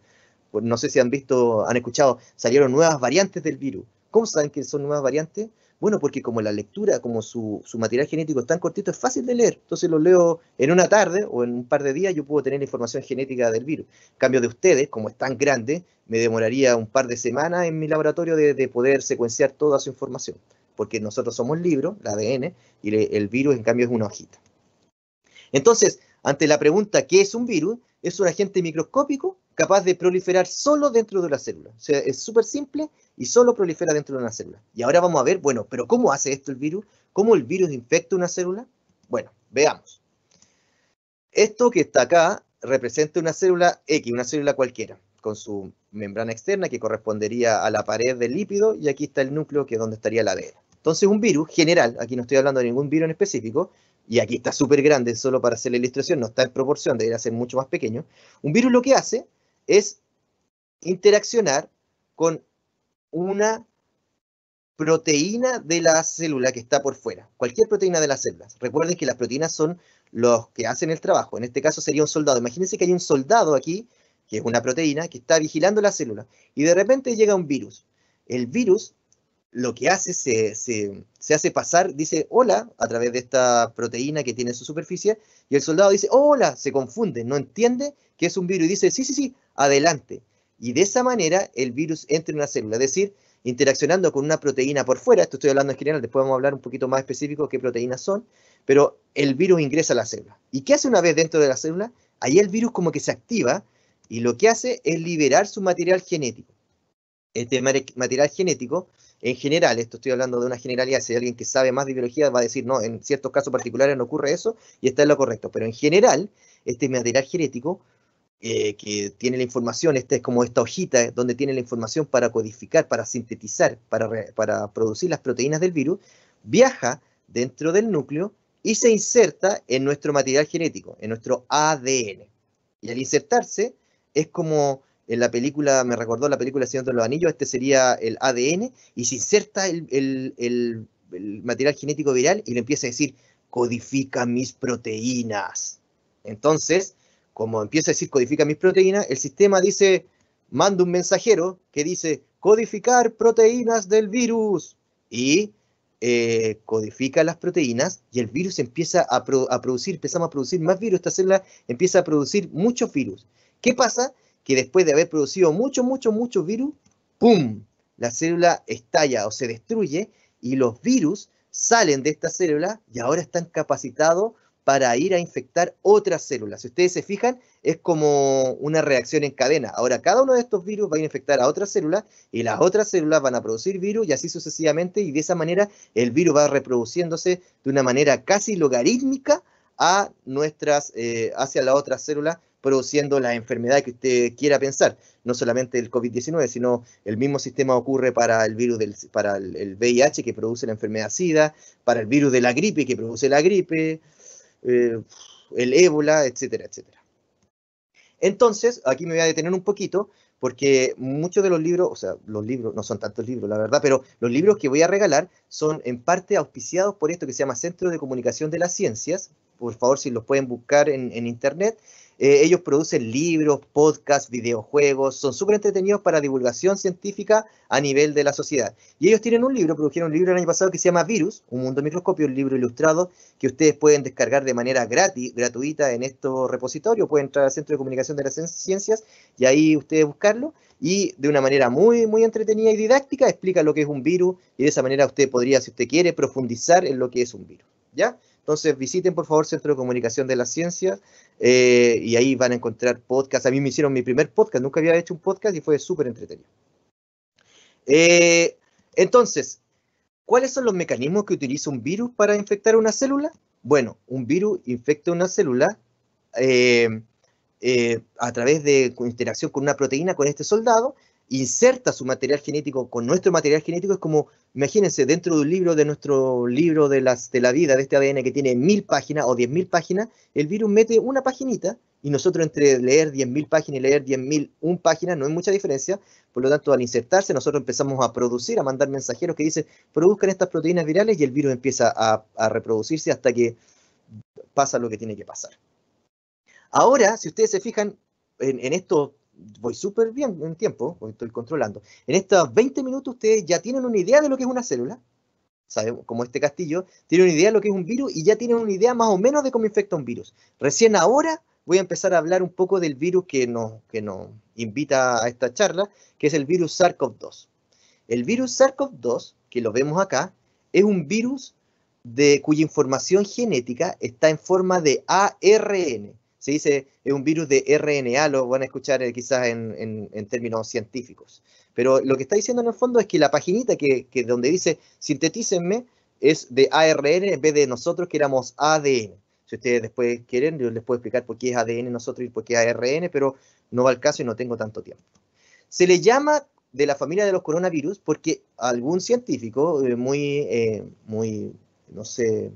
no sé si han visto, han escuchado, salieron nuevas variantes del virus. ¿Cómo saben que son nuevas variantes? Bueno, porque como la lectura, como su, material genético es tan cortito, es fácil de leer. Entonces lo leo en una tarde o en un par de días, yo puedo tener información genética del virus. En cambio de ustedes, como es tan grande, me demoraría un par de semanas en mi laboratorio de, poder secuenciar toda su información. Porque nosotros somos libros, el ADN, y el virus en cambio es una hojita. Entonces, ante la pregunta ¿qué es un virus? Es un agente microscópico capaz de proliferar solo dentro de la célula. O sea, es súper simple y solo prolifera dentro de una célula. Y ahora vamos a ver, bueno, pero ¿cómo hace esto el virus? ¿Cómo el virus infecta una célula? Bueno, veamos. Esto que está acá representa una célula X, una célula cualquiera, con su membrana externa que correspondería a la pared del lípido y aquí está el núcleo que es donde estaría la D. Entonces un virus general, aquí no estoy hablando de ningún virus en específico, y aquí está súper grande solo para hacer la ilustración, no está en proporción, debería ser mucho más pequeño, un virus lo que hace es interaccionar con una proteína de la célula que está por fuera, cualquier proteína de las células. Recuerden que las proteínas son los que hacen el trabajo, en este caso sería un soldado. Imagínense que hay un soldado aquí, que es una proteína, que está vigilando la célula, y de repente llega un virus. El virus lo que hace, se, se, se, hace pasar, dice hola a través de esta proteína que tiene su superficie, y el soldado dice hola, se confunde, no entiende que es un virus, y dice sí, sí, sí, adelante. Y de esa manera el virus entra en una célula, es decir, interaccionando con una proteína por fuera, esto estoy hablando en general, después vamos a hablar un poquito más específico qué proteínas son, pero el virus ingresa a la célula. ¿Y qué hace una vez dentro de la célula? Ahí el virus como que se activa y lo que hace es liberar su material genético. Este material genético en general, esto estoy hablando de una generalidad, si hay alguien que sabe más de biología va a decir, no, en ciertos casos particulares no ocurre eso y está en lo correcto, pero en general, este material genético eh, que tiene la información, esta es como esta hojita donde tiene la información para codificar, para sintetizar, para producir las proteínas del virus, viaja dentro del núcleo y se inserta en nuestro material genético, en nuestro ADN. Y al insertarse es como en la película, me recordó la película Señor de los Anillos, este sería el ADN, y se inserta el, material genético viral y le empieza a decir, codifica mis proteínas. Entonces, como empieza a decir codifica mis proteínas, el sistema dice, manda un mensajero que dice, codificar proteínas del virus. Y eh, codifica las proteínas y el virus empieza a, a producir, empezamos a producir más virus, esta célula empieza a producir muchos virus. ¿Qué pasa? que después de haber producido mucho, mucho, mucho virus, ¡pum! La célula estalla o se destruye y los virus salen de esta célula y ahora están capacitados para ir a infectar otras células. Si ustedes se fijan, es como una reacción en cadena. Ahora cada uno de estos virus va a infectar a otra célula y las otras células van a producir virus y así sucesivamente y de esa manera el virus va reproduciéndose de una manera casi logarítmica a nuestras, eh, hacia la otra célula produciendo la enfermedad que usted quiera pensar, no solamente el COVID-19, sino el mismo sistema ocurre para el virus del para el, VIH que produce la enfermedad SIDA, para el virus de la gripe que produce la gripe, eh, el ébola, etcétera, etcétera. Entonces, aquí me voy a detener un poquito porque muchos de los libros, o sea, los libros, no son tantos libros, la verdad, pero los libros que voy a regalar son en parte auspiciados por esto que se llama Centro de Comunicación de las Ciencias. Por favor, si los pueden buscar en Internet, eh, ellos producen libros, podcasts, videojuegos, son súper entretenidos para divulgación científica a nivel de la sociedad. Y ellos tienen un libro, produjeron un libro el año pasado que se llama Virus, un mundo microscopio, un libro ilustrado que ustedes pueden descargar de manera gratis, gratuita en estos repositorios. Pueden entrar al Centro de Comunicación de las Ciencias y ahí ustedes buscarlo. Y de una manera muy, muy entretenida y didáctica explica lo que es un virus y de esa manera usted podría, si usted quiere, profundizar en lo que es un virus. ¿Ya? Entonces visiten por favor Centro de Comunicación de la Ciencia eh, y ahí van a encontrar podcasts. A mí me hicieron mi primer podcast, nunca había hecho un podcast y fue súper entretenido. Eh, entonces, ¿cuáles son los mecanismos que utiliza un virus para infectar una célula? Bueno, un virus infecta una célula eh, a través de interacción con una proteína con este soldado inserta su material genético con nuestro material genético, es como, imagínense, dentro de un libro, de nuestro libro de, las, de la vida, de este ADN que tiene mil páginas o diez mil páginas, el virus mete una paginita y nosotros entre leer diez mil páginas y leer diez mil un página no hay mucha diferencia, por lo tanto al insertarse nosotros empezamos a producir, a mandar mensajeros que dicen, produzcan estas proteínas virales y el virus empieza a, reproducirse hasta que pasa lo que tiene que pasar. Ahora, si ustedes se fijan en, en estos voy súper bien en tiempo, estoy controlando. En estos 20 minutos ustedes ya tienen una idea de lo que es una célula, sabemos como este castillo, tienen una idea de lo que es un virus y ya tienen una idea más o menos de cómo infecta un virus. Recién ahora voy a empezar a hablar un poco del virus que nos, que nos invita a esta charla, que es el virus SARS-CoV-2. El virus SARS-CoV-2, que lo vemos acá, es un virus de cuya información genética está en forma de ARN se dice es un virus de RNA, lo van a escuchar eh, quizás en, términos científicos. Pero lo que está diciendo en el fondo es que la paginita que, donde dice sintetícenme es de ARN en vez de nosotros que éramos ADN. Si ustedes después quieren, yo les puedo explicar por qué es ADN nosotros y por qué es ARN, pero no va al caso y no tengo tanto tiempo. Se le llama de la familia de los coronavirus porque algún científico eh, muy, eh, muy, no sé,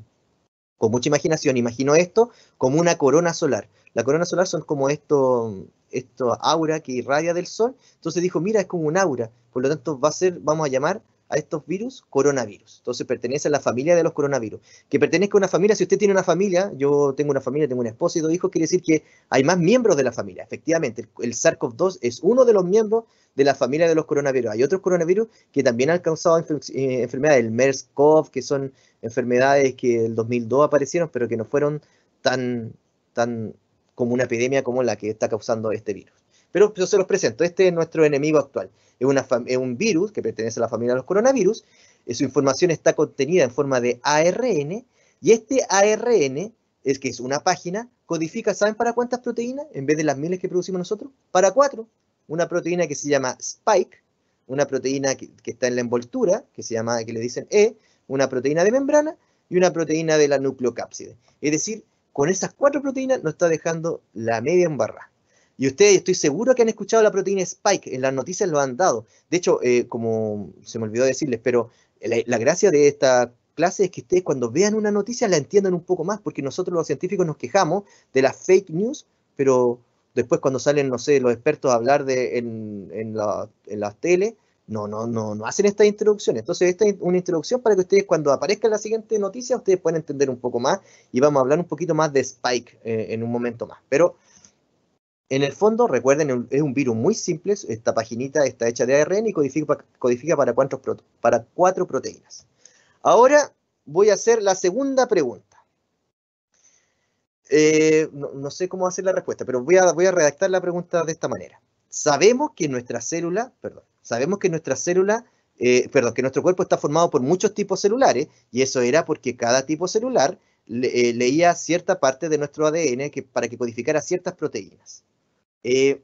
con mucha imaginación, imaginó esto como una corona solar. La corona solar son como esto, esto aura que irradia del sol. Entonces dijo, mira, es como un aura. Por lo tanto, va a ser, vamos a llamar a estos virus coronavirus. Entonces pertenece a la familia de los coronavirus. Que pertenezca a una familia, si usted tiene una familia, yo tengo una familia, tengo un esposo y dos hijos, quiere decir que hay más miembros de la familia. Efectivamente, el, SARS-CoV-2 es uno de los miembros de la familia de los coronavirus. Hay otros coronavirus que también han causado eh, enfermedades, el MERS-CoV, que son enfermedades que en el 2002 aparecieron, pero que no fueron tan, tan como una epidemia como la que está causando este virus. Pero yo se los presento, este es nuestro enemigo actual. Es, un virus que pertenece a la familia de los coronavirus, eh, su información está contenida en forma de ARN, y este ARN, es que es una página, codifica, ¿saben para cuántas proteínas? En vez de las miles que producimos nosotros, para cuatro. Una proteína que se llama spike, una proteína que, está en la envoltura, que se llama, que le dicen E, una proteína de membrana, y una proteína de la nucleocápside. Es decir, con esas cuatro proteínas nos está dejando la media en barra. Y ustedes, estoy seguro que han escuchado la proteína Spike, en las noticias lo han dado. De hecho, eh, como se me olvidó decirles, pero la, gracia de esta clase es que ustedes cuando vean una noticia la entiendan un poco más, porque nosotros los científicos nos quejamos de las fake news, pero después cuando salen, no sé, los expertos a hablar de, en, en las teles, no, no, no, no hacen esta introducción, Entonces, esta es una introducción para que ustedes, cuando aparezca la siguiente noticia, ustedes puedan entender un poco más y vamos a hablar un poquito más de Spike eh, en un momento más. Pero en el fondo, recuerden, es un virus muy simple. Esta paginita está hecha de ARN y codifica, para, cuatro proteínas. Ahora voy a hacer la segunda pregunta. Eh, no, sé cómo hacer la respuesta, pero voy voy a redactar la pregunta de esta manera. Sabemos que nuestra célula, perdón, Sabemos que nuestra célula, eh, perdón, que nuestro cuerpo está formado por muchos tipos celulares y eso era porque cada tipo celular eh, leía cierta parte de nuestro ADN para que codificara ciertas proteínas. Eh,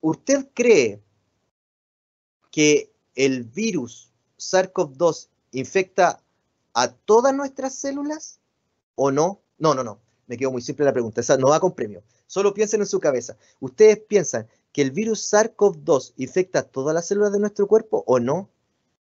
¿Usted cree que el virus SARS-CoV-2 infecta a todas nuestras células o no? No, no, no. Me quedo muy simple la pregunta. Esa no va con premio. Solo piensen en su cabeza. Ustedes piensan, que el virus SARS-CoV-2 infecta todas las células de nuestro cuerpo o no?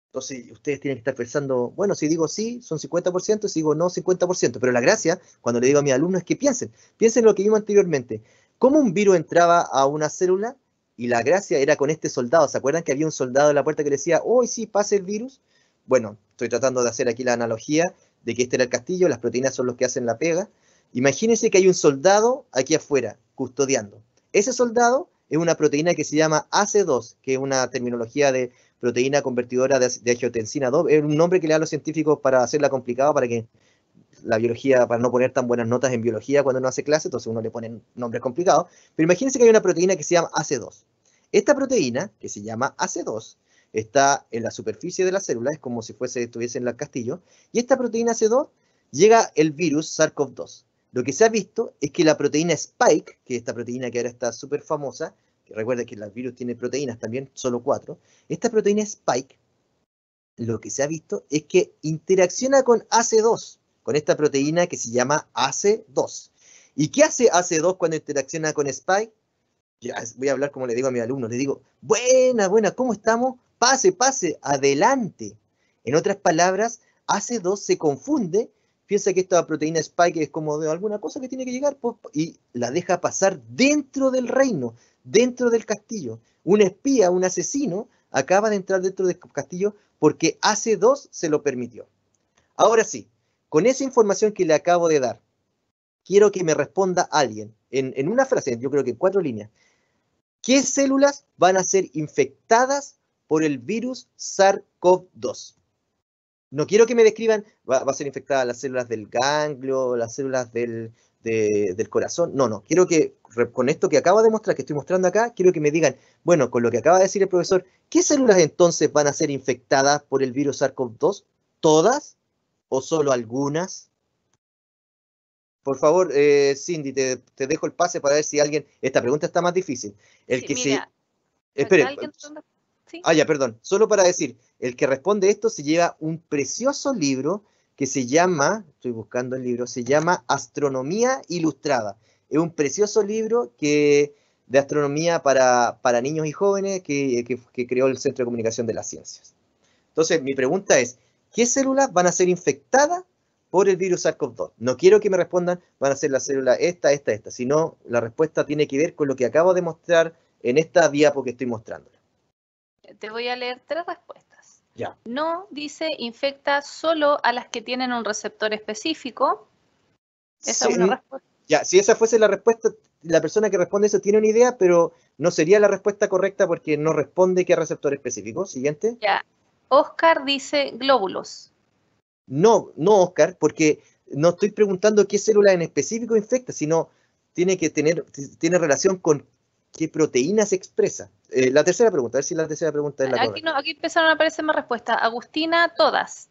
Entonces ustedes tienen que estar pensando, bueno, si digo sí, son 50%, si digo no, 50%. Pero la gracia, cuando le digo a mi alumno, es que piensen, piensen lo que vimos anteriormente. ¿Cómo un virus entraba a una célula? Y la gracia era con este soldado. ¿Se acuerdan que había un soldado en la puerta que decía, hoy sí, pase el virus? Bueno, estoy tratando de hacer aquí la analogía de que este era el castillo, las proteínas son los que hacen la pega. Imagínense que hay un soldado aquí afuera, custodiando. Ese soldado es una proteína que se llama AC2, que es una terminología de proteína convertidora de, agiotensina 2. Es un nombre que le dan los científicos para hacerla complicada, para que la biología, para no poner tan buenas notas en biología cuando uno hace clase, entonces uno le pone nombres complicados. Pero imagínense que hay una proteína que se llama AC2. Esta proteína, que se llama AC2, está en la superficie de la célula, es como si fuese, estuviese en el castillo, y esta proteína ac 2 llega el virus SARS-CoV-2. Lo que se ha visto es que la proteína Spike, que es esta proteína que ahora está súper famosa, que recuerda que el virus tiene proteínas también, solo cuatro, esta proteína Spike, lo que se ha visto es que interacciona con AC2, con esta proteína que se llama AC2. ¿Y qué hace AC2 cuando interacciona con Spike? Ya voy a hablar como le digo a mis alumnos, le digo, buena, buena, ¿cómo estamos? Pase, pase, adelante. En otras palabras, AC2 se confunde piensa que esta proteína Spike es como de alguna cosa que tiene que llegar pues, y la deja pasar dentro del reino, dentro del castillo. Un espía, un asesino, acaba de entrar dentro del castillo porque hace dos se lo permitió. Ahora sí, con esa información que le acabo de dar, quiero que me responda alguien en, en una frase, yo creo que en cuatro líneas. ¿Qué células van a ser infectadas por el virus SARS-CoV-2? No quiero que me describan, va, a ser infectada las células del ganglio, las células del, corazón. No, no, quiero que con esto que acabo de mostrar, que estoy mostrando acá, quiero que me digan, bueno, con lo que acaba de decir el profesor, ¿qué células entonces van a ser infectadas por el virus SARS-CoV-2? ¿Todas o solo algunas? Por favor, eh, Cindy, te, dejo el pase para ver si alguien... Esta pregunta está más difícil. El que Ah, ya, perdón. Solo para decir, el que responde esto se lleva un precioso libro que se llama, estoy buscando el libro, se llama Astronomía Ilustrada. Es un precioso libro que, de astronomía para, niños y jóvenes que, creó el Centro de Comunicación de las Ciencias. Entonces, mi pregunta es, ¿qué células van a ser infectadas por el virus SARS-CoV-2? No quiero que me respondan, van a ser la célula esta, esta, esta, sino la respuesta tiene que ver con lo que acabo de mostrar en esta diapo que estoy mostrando. Te voy a leer tres respuestas. Ya. No dice infecta solo a las que tienen un receptor específico. Esa es una respuesta. Ya, si esa fuese la respuesta, la persona que responde eso tiene una idea, pero no sería la respuesta correcta porque no responde qué receptor específico. Siguiente. Ya. Oscar dice glóbulos. No, no, Oscar, porque no estoy preguntando qué célula en específico infecta, sino tiene que tener, tiene relación con qué proteínas expresa. Eh, la tercera pregunta, a ver si la tercera pregunta es la aquí empezaron a aparecer más respuestas. Agustina, todas.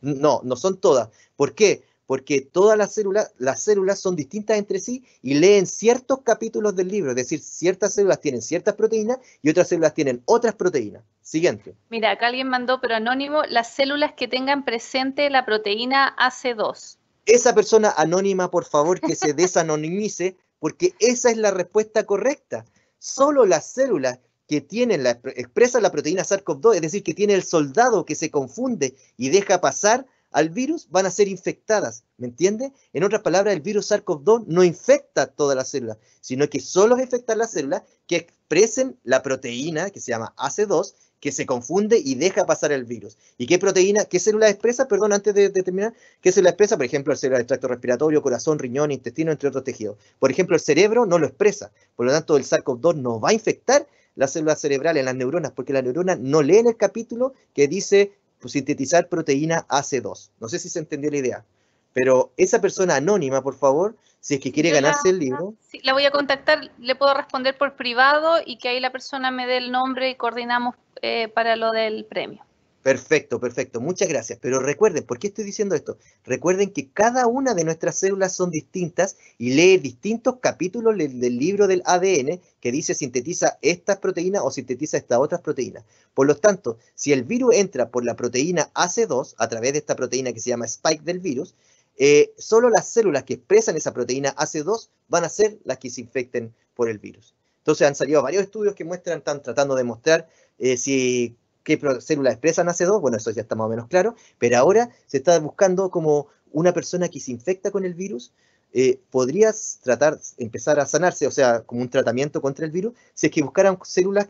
No, no son todas. ¿Por qué? Porque todas las células, las células son distintas entre sí y leen ciertos capítulos del libro. Es decir, ciertas células tienen ciertas proteínas y otras células tienen otras proteínas. Siguiente. Mira, acá alguien mandó, pero anónimo, las células que tengan presente la proteína AC2. Esa persona anónima, por favor, que se *laughs* desanonimice, porque esa es la respuesta correcta solo las células que tienen la, expresan la proteína SARS-CoV-2, es decir, que tiene el soldado que se confunde y deja pasar al virus, van a ser infectadas, ¿me entiende? En otras palabras, el virus SARS-CoV-2 no infecta todas las células, sino que solo infecta las células que expresen la proteína que se llama AC2 que se confunde y deja pasar el virus. ¿Y qué proteína, qué célula expresa, perdón, antes de, terminar, qué células expresa, por ejemplo, el cerebro del tracto respiratorio, corazón, riñón, intestino, entre otros tejidos? Por ejemplo, el cerebro no lo expresa, por lo tanto el SARS-CoV-2 no va a infectar las células cerebrales, las neuronas, porque la neurona no lee en el capítulo que dice sintetizar proteína AC2. No sé si se entendió la idea. Pero esa persona anónima, por favor, si es que quiere ganarse el libro. Sí, la voy a contactar, le puedo responder por privado y que ahí la persona me dé el nombre y coordinamos eh, para lo del premio. Perfecto, perfecto. Muchas gracias. Pero recuerden, ¿por qué estoy diciendo esto? Recuerden que cada una de nuestras células son distintas y lee distintos capítulos del, libro del ADN que dice sintetiza estas proteínas o sintetiza estas otras proteínas. Por lo tanto, si el virus entra por la proteína AC2, a través de esta proteína que se llama spike del virus, eh, solo las células que expresan esa proteína AC2 van a ser las que se infecten por el virus. Entonces han salido varios estudios que muestran, están tratando de mostrar eh, si qué células expresan AC2, bueno, eso ya está más o menos claro, pero ahora se está buscando como una persona que se infecta con el virus, eh, podría podrías tratar, empezar a sanarse, o sea, como un tratamiento contra el virus, si es que buscaran células,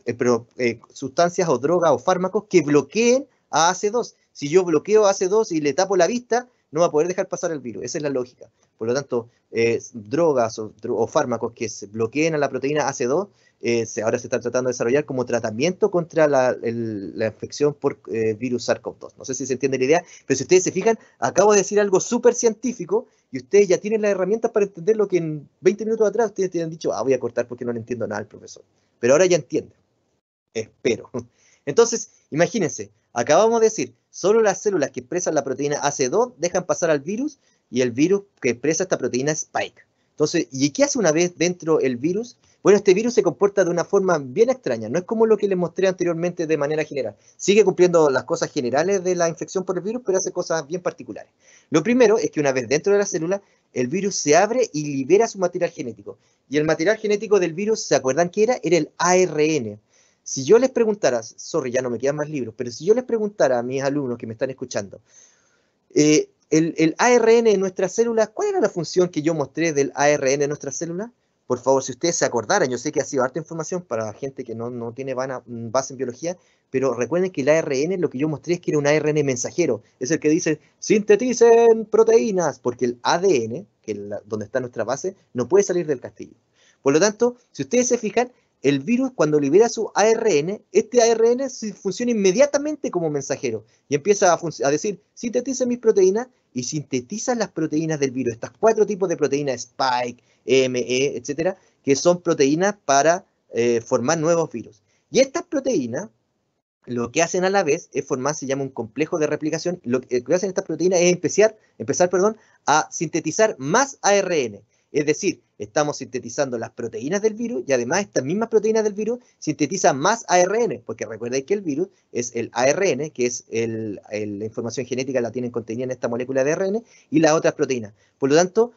sustancias o drogas o fármacos que bloqueen a AC2. Si yo bloqueo AC2 y le tapo la vista, no va a poder dejar pasar el virus. Esa es la lógica. Por lo tanto, eh, drogas o, fármacos que se bloqueen a la proteína AC2 eh, ahora se están tratando de desarrollar como tratamiento contra la, infección por eh, virus SARS-CoV-2. No sé si se entiende la idea, pero si ustedes se fijan, acabo de decir algo súper científico y ustedes ya tienen las herramientas para entender lo que en 20 minutos atrás ustedes te dicho, ah, voy a cortar porque no le entiendo nada al profesor. Pero ahora ya entienden. Espero. *laughs* Entonces, imagínense, Acabamos de decir, solo las células que expresan la proteína AC2 dejan pasar al virus y el virus que expresa esta proteína Spike. Entonces, ¿y qué hace una vez dentro el virus? Bueno, este virus se comporta de una forma bien extraña, no es como lo que les mostré anteriormente de manera general. Sigue cumpliendo las cosas generales de la infección por el virus, pero hace cosas bien particulares. Lo primero es que una vez dentro de la célula, el virus se abre y libera su material genético. Y el material genético del virus, ¿se acuerdan qué era? Era el ARN. Si yo les preguntara, sorry, ya no me quedan más libros, pero si yo les preguntara a mis alumnos que me están escuchando, eh, el, ARN en nuestras células, ¿cuál era la función que yo mostré del ARN en nuestras células? Por favor, si ustedes se acordaran, yo sé que ha sido harta información para la gente que no, no tiene base en biología, pero recuerden que el ARN, lo que yo mostré es que era un ARN mensajero, es el que dice, sinteticen proteínas, porque el ADN, que es donde está nuestra base, no puede salir del castillo. Por lo tanto, si ustedes se fijan, el virus cuando libera su ARN, este ARN funciona inmediatamente como mensajero y empieza a, decir, sintetiza mis proteínas y sintetiza las proteínas del virus, estas cuatro tipos de proteínas, Spike, ME, etcétera, que son proteínas para eh, formar nuevos virus. Y estas proteínas lo que hacen a la vez es formar, se llama un complejo de replicación, lo que hacen estas proteínas es empezar, empezar perdón, a sintetizar más ARN. Es decir, estamos sintetizando las proteínas del virus y además estas mismas proteínas del virus sintetizan más ARN, porque recuerden que el virus es el ARN, que es la información genética la tienen contenida en esta molécula de ARN, y las otras proteínas. Por lo tanto,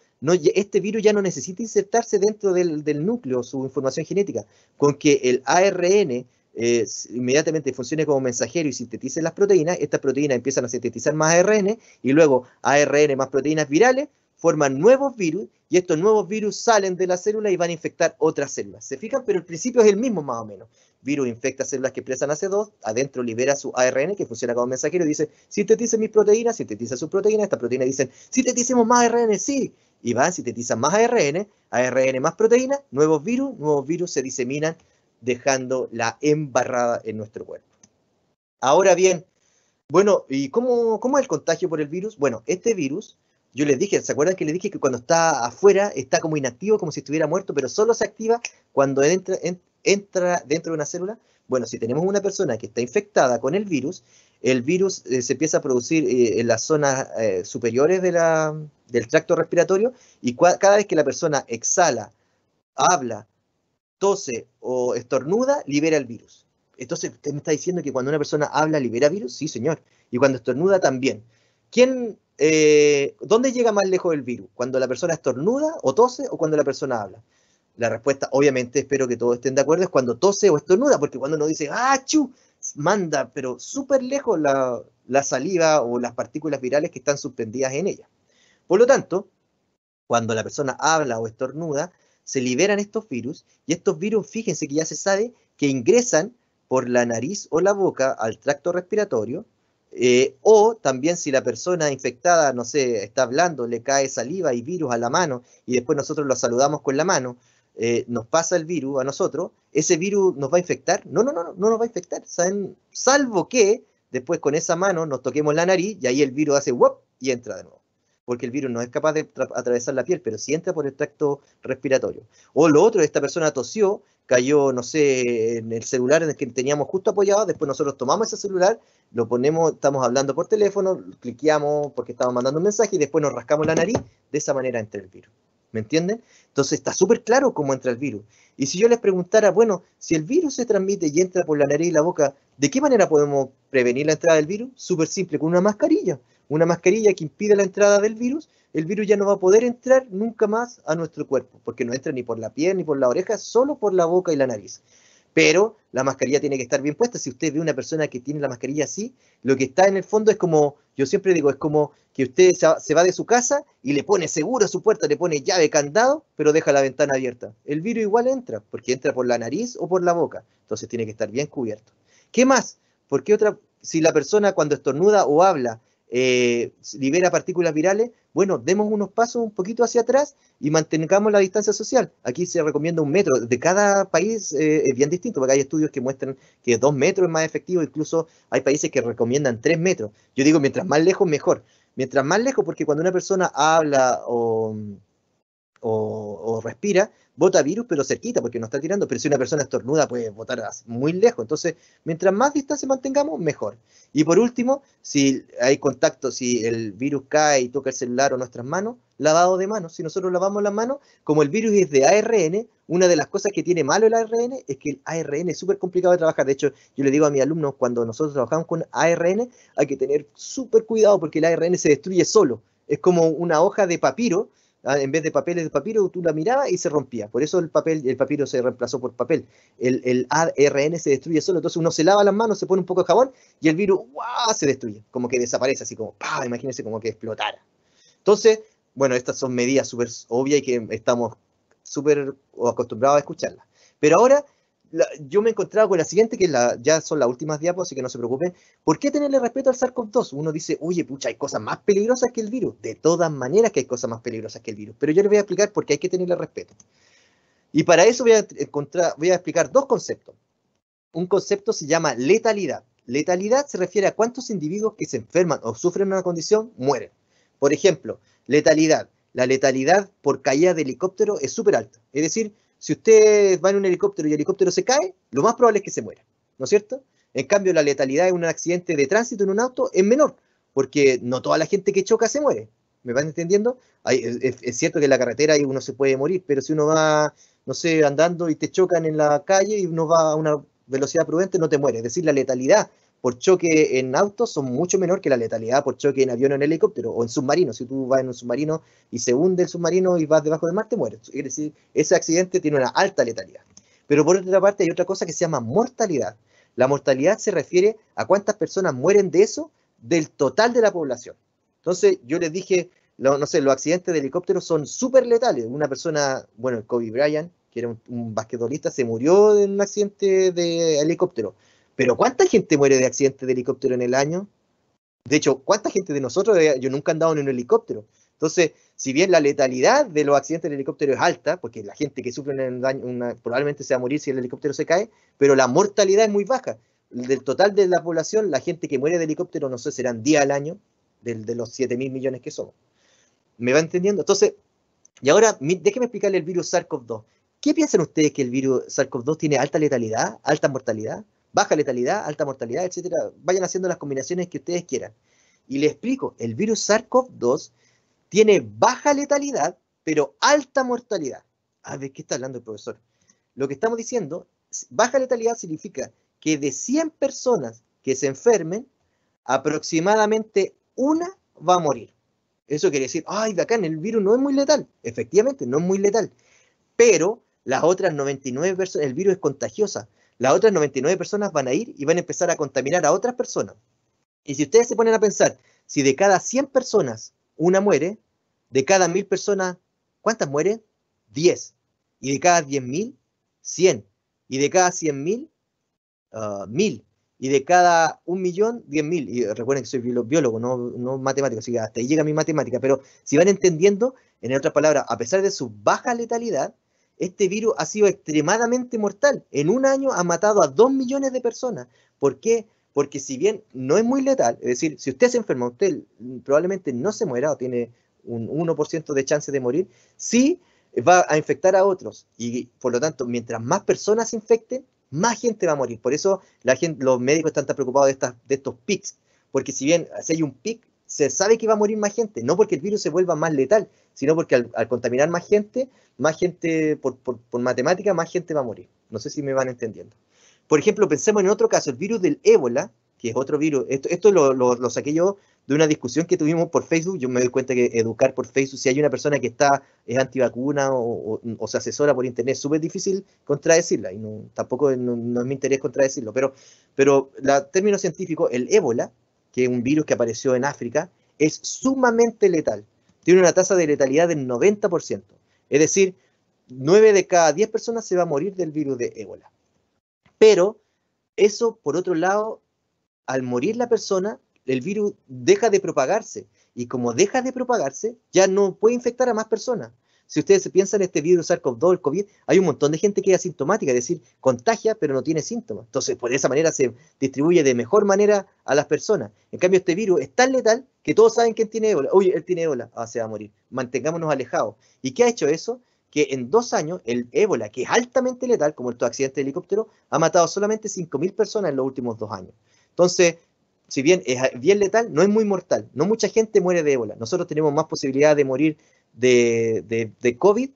este virus ya no necesita insertarse dentro del, núcleo su información genética, con que el ARN eh, inmediatamente funcione como mensajero y sintetice las proteínas, estas proteínas empiezan a sintetizar más ARN y luego ARN más proteínas virales, forman nuevos virus y estos nuevos virus salen de la célula y van a infectar otras células. ¿Se fijan? Pero el principio es el mismo más o menos. Virus infecta células que expresan AC2, adentro libera su ARN que funciona como mensajero y dice, sintetice mis proteínas, sintetiza sus proteínas, estas proteínas dicen, sinteticemos más ARN, sí. Y van, sintetizan más ARN, ARN más proteína, nuevos virus, nuevos virus se diseminan dejando la embarrada en nuestro cuerpo. Ahora bien, bueno, ¿y cómo, cómo es el contagio por el virus? Bueno, este virus yo les dije, ¿se acuerdan que les dije que cuando está afuera está como inactivo, como si estuviera muerto, pero solo se activa cuando entra, entra dentro de una célula? Bueno, si tenemos una persona que está infectada con el virus, el virus eh, se empieza a producir eh, en las zonas eh, superiores de del tracto respiratorio y cada vez que la persona exhala, habla, tose o estornuda, libera el virus. Entonces, usted me está diciendo que cuando una persona habla, libera virus, sí, señor. Y cuando estornuda, también. ¿Quién eh, ¿dónde llega más lejos el virus? ¿Cuando la persona estornuda o tose o cuando la persona habla? La respuesta, obviamente, espero que todos estén de acuerdo, es cuando tose o estornuda, porque cuando uno dice, ¡ah, chu! manda, pero súper lejos la saliva o las partículas virales que están suspendidas en ella. Por lo tanto, cuando la persona habla o estornuda, se liberan estos virus y estos virus, fíjense que ya se sabe que ingresan por la nariz o la boca al tracto respiratorio eh, o también si la persona infectada, no sé, está hablando, le cae saliva y virus a la mano y después nosotros lo saludamos con la mano, eh, nos pasa el virus a nosotros, ¿ese virus nos va a infectar? No, no, no, no, nos va a infectar, salvo que después con esa mano nos toquemos la nariz y ahí el virus hace ¡wop! y entra de nuevo porque el virus no es capaz de atravesar la piel, pero sí entra por el tracto respiratorio. O lo otro, esta persona tosió, cayó, no sé, en el celular en el que teníamos justo apoyado, después nosotros tomamos ese celular, lo ponemos, estamos hablando por teléfono, cliqueamos porque estamos mandando un mensaje y después nos rascamos la nariz, de esa manera entra el virus. ¿Me entienden? Entonces está súper claro cómo entra el virus. Y si yo les preguntara, bueno, si el virus se transmite y entra por la nariz y la boca, ¿de qué manera podemos prevenir la entrada del virus? Súper simple, con una mascarilla una mascarilla que impide la entrada del virus, el virus ya no va a poder entrar nunca más a nuestro cuerpo, porque no entra ni por la piel ni por la oreja, solo por la boca y la nariz. Pero la mascarilla tiene que estar bien puesta. Si usted ve una persona que tiene la mascarilla así, lo que está en el fondo es como, yo siempre digo, es como que usted se va de su casa y le pone seguro a su puerta, le pone llave, candado, pero deja la ventana abierta. El virus igual entra, porque entra por la nariz o por la boca. Entonces tiene que estar bien cubierto. ¿Qué más? Porque otra, si la persona cuando estornuda o habla eh, libera partículas virales, bueno, demos unos pasos un poquito hacia atrás y mantengamos la distancia social. Aquí se recomienda un metro. De cada país eh, es bien distinto, porque hay estudios que muestran que dos metros es más efectivo, incluso hay países que recomiendan tres metros. Yo digo, mientras más lejos, mejor. Mientras más lejos, porque cuando una persona habla o o, respira, bota virus, pero cerquita, porque no está tirando. Pero si una persona estornuda, puede botar muy lejos. Entonces, mientras más distancia mantengamos, mejor. Y por último, si hay contacto, si el virus cae y toca el celular o nuestras manos, lavado de manos. Si nosotros lavamos las manos, como el virus es de ARN, una de las cosas que tiene malo el ARN es que el ARN es súper complicado de trabajar. De hecho, yo le digo a mis alumnos, cuando nosotros trabajamos con ARN, hay que tener súper cuidado porque el ARN se destruye solo. Es como una hoja de papiro Ah, en vez de papeles de papiro, tú la mirabas y se rompía. Por eso el papel, el papiro se reemplazó por papel. El, el ARN se destruye solo, entonces uno se lava las manos, se pone un poco de jabón y el virus se destruye, como que desaparece, así como, ¡pah! imagínense como que explotara. Entonces, bueno, estas son medidas súper obvias y que estamos súper acostumbrados a escucharlas. Pero ahora yo me encontrado con la siguiente, que la, ya son las últimas diapos, así que no se preocupen. ¿Por qué tenerle respeto al SARS-CoV-2? Uno dice, oye, pucha, hay cosas más peligrosas que el virus. De todas maneras que hay cosas más peligrosas que el virus. Pero yo les voy a explicar por qué hay que tenerle respeto. Y para eso voy a, encontrar, voy a explicar dos conceptos. Un concepto se llama letalidad. Letalidad se refiere a cuántos individuos que se enferman o sufren una condición mueren. Por ejemplo, letalidad. La letalidad por caída de helicóptero es súper alta. Es decir, si usted va en un helicóptero y el helicóptero se cae, lo más probable es que se muera, ¿no es cierto? En cambio, la letalidad en un accidente de tránsito en un auto es menor, porque no toda la gente que choca se muere. ¿Me van entendiendo? es, cierto que en la carretera uno se puede morir, pero si uno va, no sé, andando y te chocan en la calle y uno va a una velocidad prudente, no te muere. Es decir, la letalidad por choque en autos son mucho menor que la letalidad por choque en avión o en helicóptero o en submarino. Si tú vas en un submarino y se hunde el submarino y vas debajo del mar, te mueres. Es decir, ese accidente tiene una alta letalidad. Pero por otra parte hay otra cosa que se llama mortalidad. La mortalidad se refiere a cuántas personas mueren de eso del total de la población. Entonces yo les dije, no sé, los accidentes de helicóptero son súper letales. Una persona, bueno, Kobe Bryant, que era un, un basquetbolista, se murió en un accidente de helicóptero. Pero ¿cuánta gente muere de accidentes de helicóptero en el año? De hecho, ¿cuánta gente de nosotros, yo nunca he andado en un helicóptero? Entonces, si bien la letalidad de los accidentes de helicóptero es alta, porque la gente que sufre un daño probablemente se va a morir si el helicóptero se cae, pero la mortalidad es muy baja. Del total de la población, la gente que muere de helicóptero, no sé, serán 10 al año, de los 7 mil millones que somos. ¿Me va entendiendo? Entonces, y ahora déjeme explicarle el virus SARS-CoV-2. ¿Qué piensan ustedes que el virus SARS-CoV-2 tiene alta letalidad, alta mortalidad? baja letalidad, alta mortalidad, etcétera. Vayan haciendo las combinaciones que ustedes quieran. Y le explico, el virus SARS-CoV-2 tiene baja letalidad, pero alta mortalidad. A ah, ver, ¿qué está hablando el profesor? Lo que estamos diciendo, baja letalidad significa que de 100 personas que se enfermen, aproximadamente una va a morir. Eso quiere decir, ay, bacán, el virus no es muy letal. Efectivamente, no es muy letal. Pero las otras 99 personas, el virus es contagiosa las otras 99 personas van a ir y van a empezar a contaminar a otras personas. Y si ustedes se ponen a pensar, si de cada 100 personas una muere, de cada 1000 personas, ¿cuántas mueren? 10. Y de cada 10.000, 100. Y de cada 100.000, 1000. Ah, y de cada un millón, 10.000. Y recuerden que soy biólogo, no, no matemático, así que hasta ahí llega mi matemática. Pero si van entendiendo, en otras palabras, a pesar de su baja letalidad, este virus ha sido extremadamente mortal. En un año ha matado a dos millones de personas. ¿Por qué? Porque si bien no es muy letal, es decir, si usted se enferma, usted probablemente no se muera o tiene un 1% de chance de morir, sí va a infectar a otros. Y por lo tanto, mientras más personas se infecten, más gente va a morir. Por eso los médicos están tan preocupados de, de estos pics, porque si bien si hay un pic, se sabe que va a morir más gente, no porque el virus se vuelva más letal, sino porque al, contaminar más gente, más gente, por, matemática, más gente va a morir. No sé si me van entendiendo. Por ejemplo, pensemos en otro caso, el virus del ébola, que es otro virus. Esto, esto lo, saqué yo de una discusión que tuvimos por Facebook. Yo me doy cuenta que educar por Facebook, si hay una persona que está, es antivacuna o, o, se asesora por internet, es súper difícil contradecirla. Y no, tampoco no, es mi interés contradecirlo. Pero, pero la término científico, el ébola, que es un virus que apareció en África, es sumamente letal. Tiene una tasa de letalidad del 90%. Es decir, 9 de cada 10 personas se va a morir del virus de ébola. Pero eso, por otro lado, al morir la persona, el virus deja de propagarse. Y como deja de propagarse, ya no puede infectar a más personas. Si ustedes piensan en este virus SARS-CoV-2, el COVID, hay un montón de gente que es asintomática, es decir, contagia pero no tiene síntomas. Entonces, por esa manera se distribuye de mejor manera a las personas. En cambio, este virus es tan letal que todos saben quién tiene ébola. Oye, él tiene ébola, ah, se va a morir. Mantengámonos alejados. ¿Y qué ha hecho eso? que en dos años el ébola, que es altamente letal, como el accidente de helicóptero, ha matado solamente 5.000 personas en los últimos dos años. Entonces, si bien es bien letal, no es muy mortal. No mucha gente muere de ébola. Nosotros tenemos más posibilidad de morir de, de, de COVID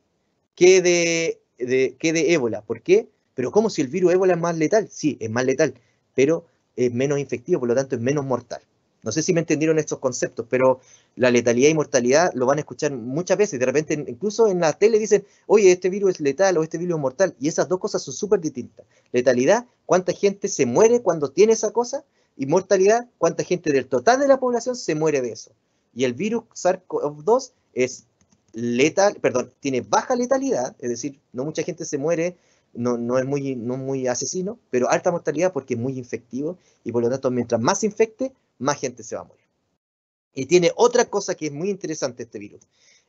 que de, que de ébola. ¿Por qué? Pero ¿cómo si el virus ébola es más letal, sí, es más letal, pero es menos infectivo, por lo tanto es menos mortal. No sé si me entendieron estos conceptos, pero la letalidad y mortalidad lo van a escuchar muchas veces. De repente, incluso en la tele dicen, oye, este virus es letal o este virus es mortal. Y esas dos cosas son súper distintas. Letalidad, cuánta gente se muere cuando tiene esa cosa, y mortalidad, cuánta gente del total de la población se muere de eso. Y el virus SARS-CoV-2 es letal, perdón, tiene baja letalidad, es decir, no mucha gente se muere, no, no es muy, muy asesino, pero alta mortalidad porque es muy infectivo y por lo tanto mientras más se infecte, más gente se va a morir. Y tiene otra cosa que es muy interesante este virus.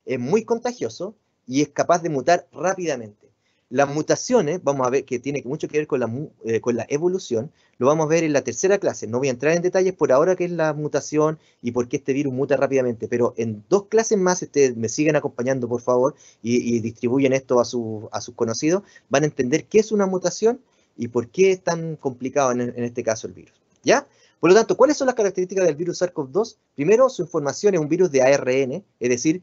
Es muy contagioso y es capaz de mutar rápidamente. Las mutaciones, vamos a ver que tiene mucho que ver con la, eh, con la evolución, lo vamos a ver en la tercera clase. No voy a entrar en detalles por ahora qué es la mutación y por qué este virus muta rápidamente, pero en dos clases más, ustedes me siguen acompañando por favor y, distribuyen esto a, su, a sus conocidos, van a entender qué es una mutación y por qué es tan complicado en, este caso el virus. ¿Ya? Por lo tanto, ¿cuáles son las características del virus SARS-CoV-2? Primero, su información es un virus de ARN, es decir,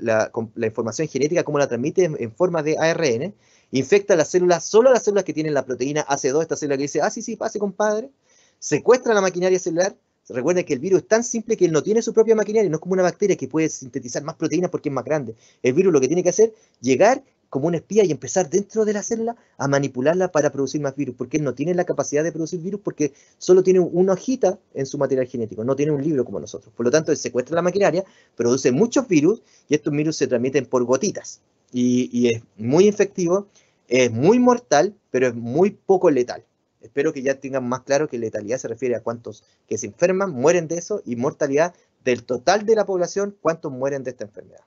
la, información genética, cómo la transmite en, en, forma de ARN infecta las células, solo las células que tienen la proteína AC2, esta célula que dice, ah, sí, sí, pase, compadre, secuestra la maquinaria celular. Recuerden que el virus es tan simple que él no tiene su propia maquinaria, no es como una bacteria que puede sintetizar más proteínas porque es más grande. El virus lo que tiene que hacer, es llegar como un espía y empezar dentro de la célula a manipularla para producir más virus, porque él no tiene la capacidad de producir virus porque solo tiene una hojita en su material genético, no tiene un libro como nosotros. Por lo tanto, él secuestra la maquinaria, produce muchos virus y estos virus se transmiten por gotitas y, es muy efectivo, es muy mortal, pero es muy poco letal. Espero que ya tengan más claro que letalidad se refiere a cuántos que se enferman, mueren de eso, y mortalidad del total de la población, cuántos mueren de esta enfermedad.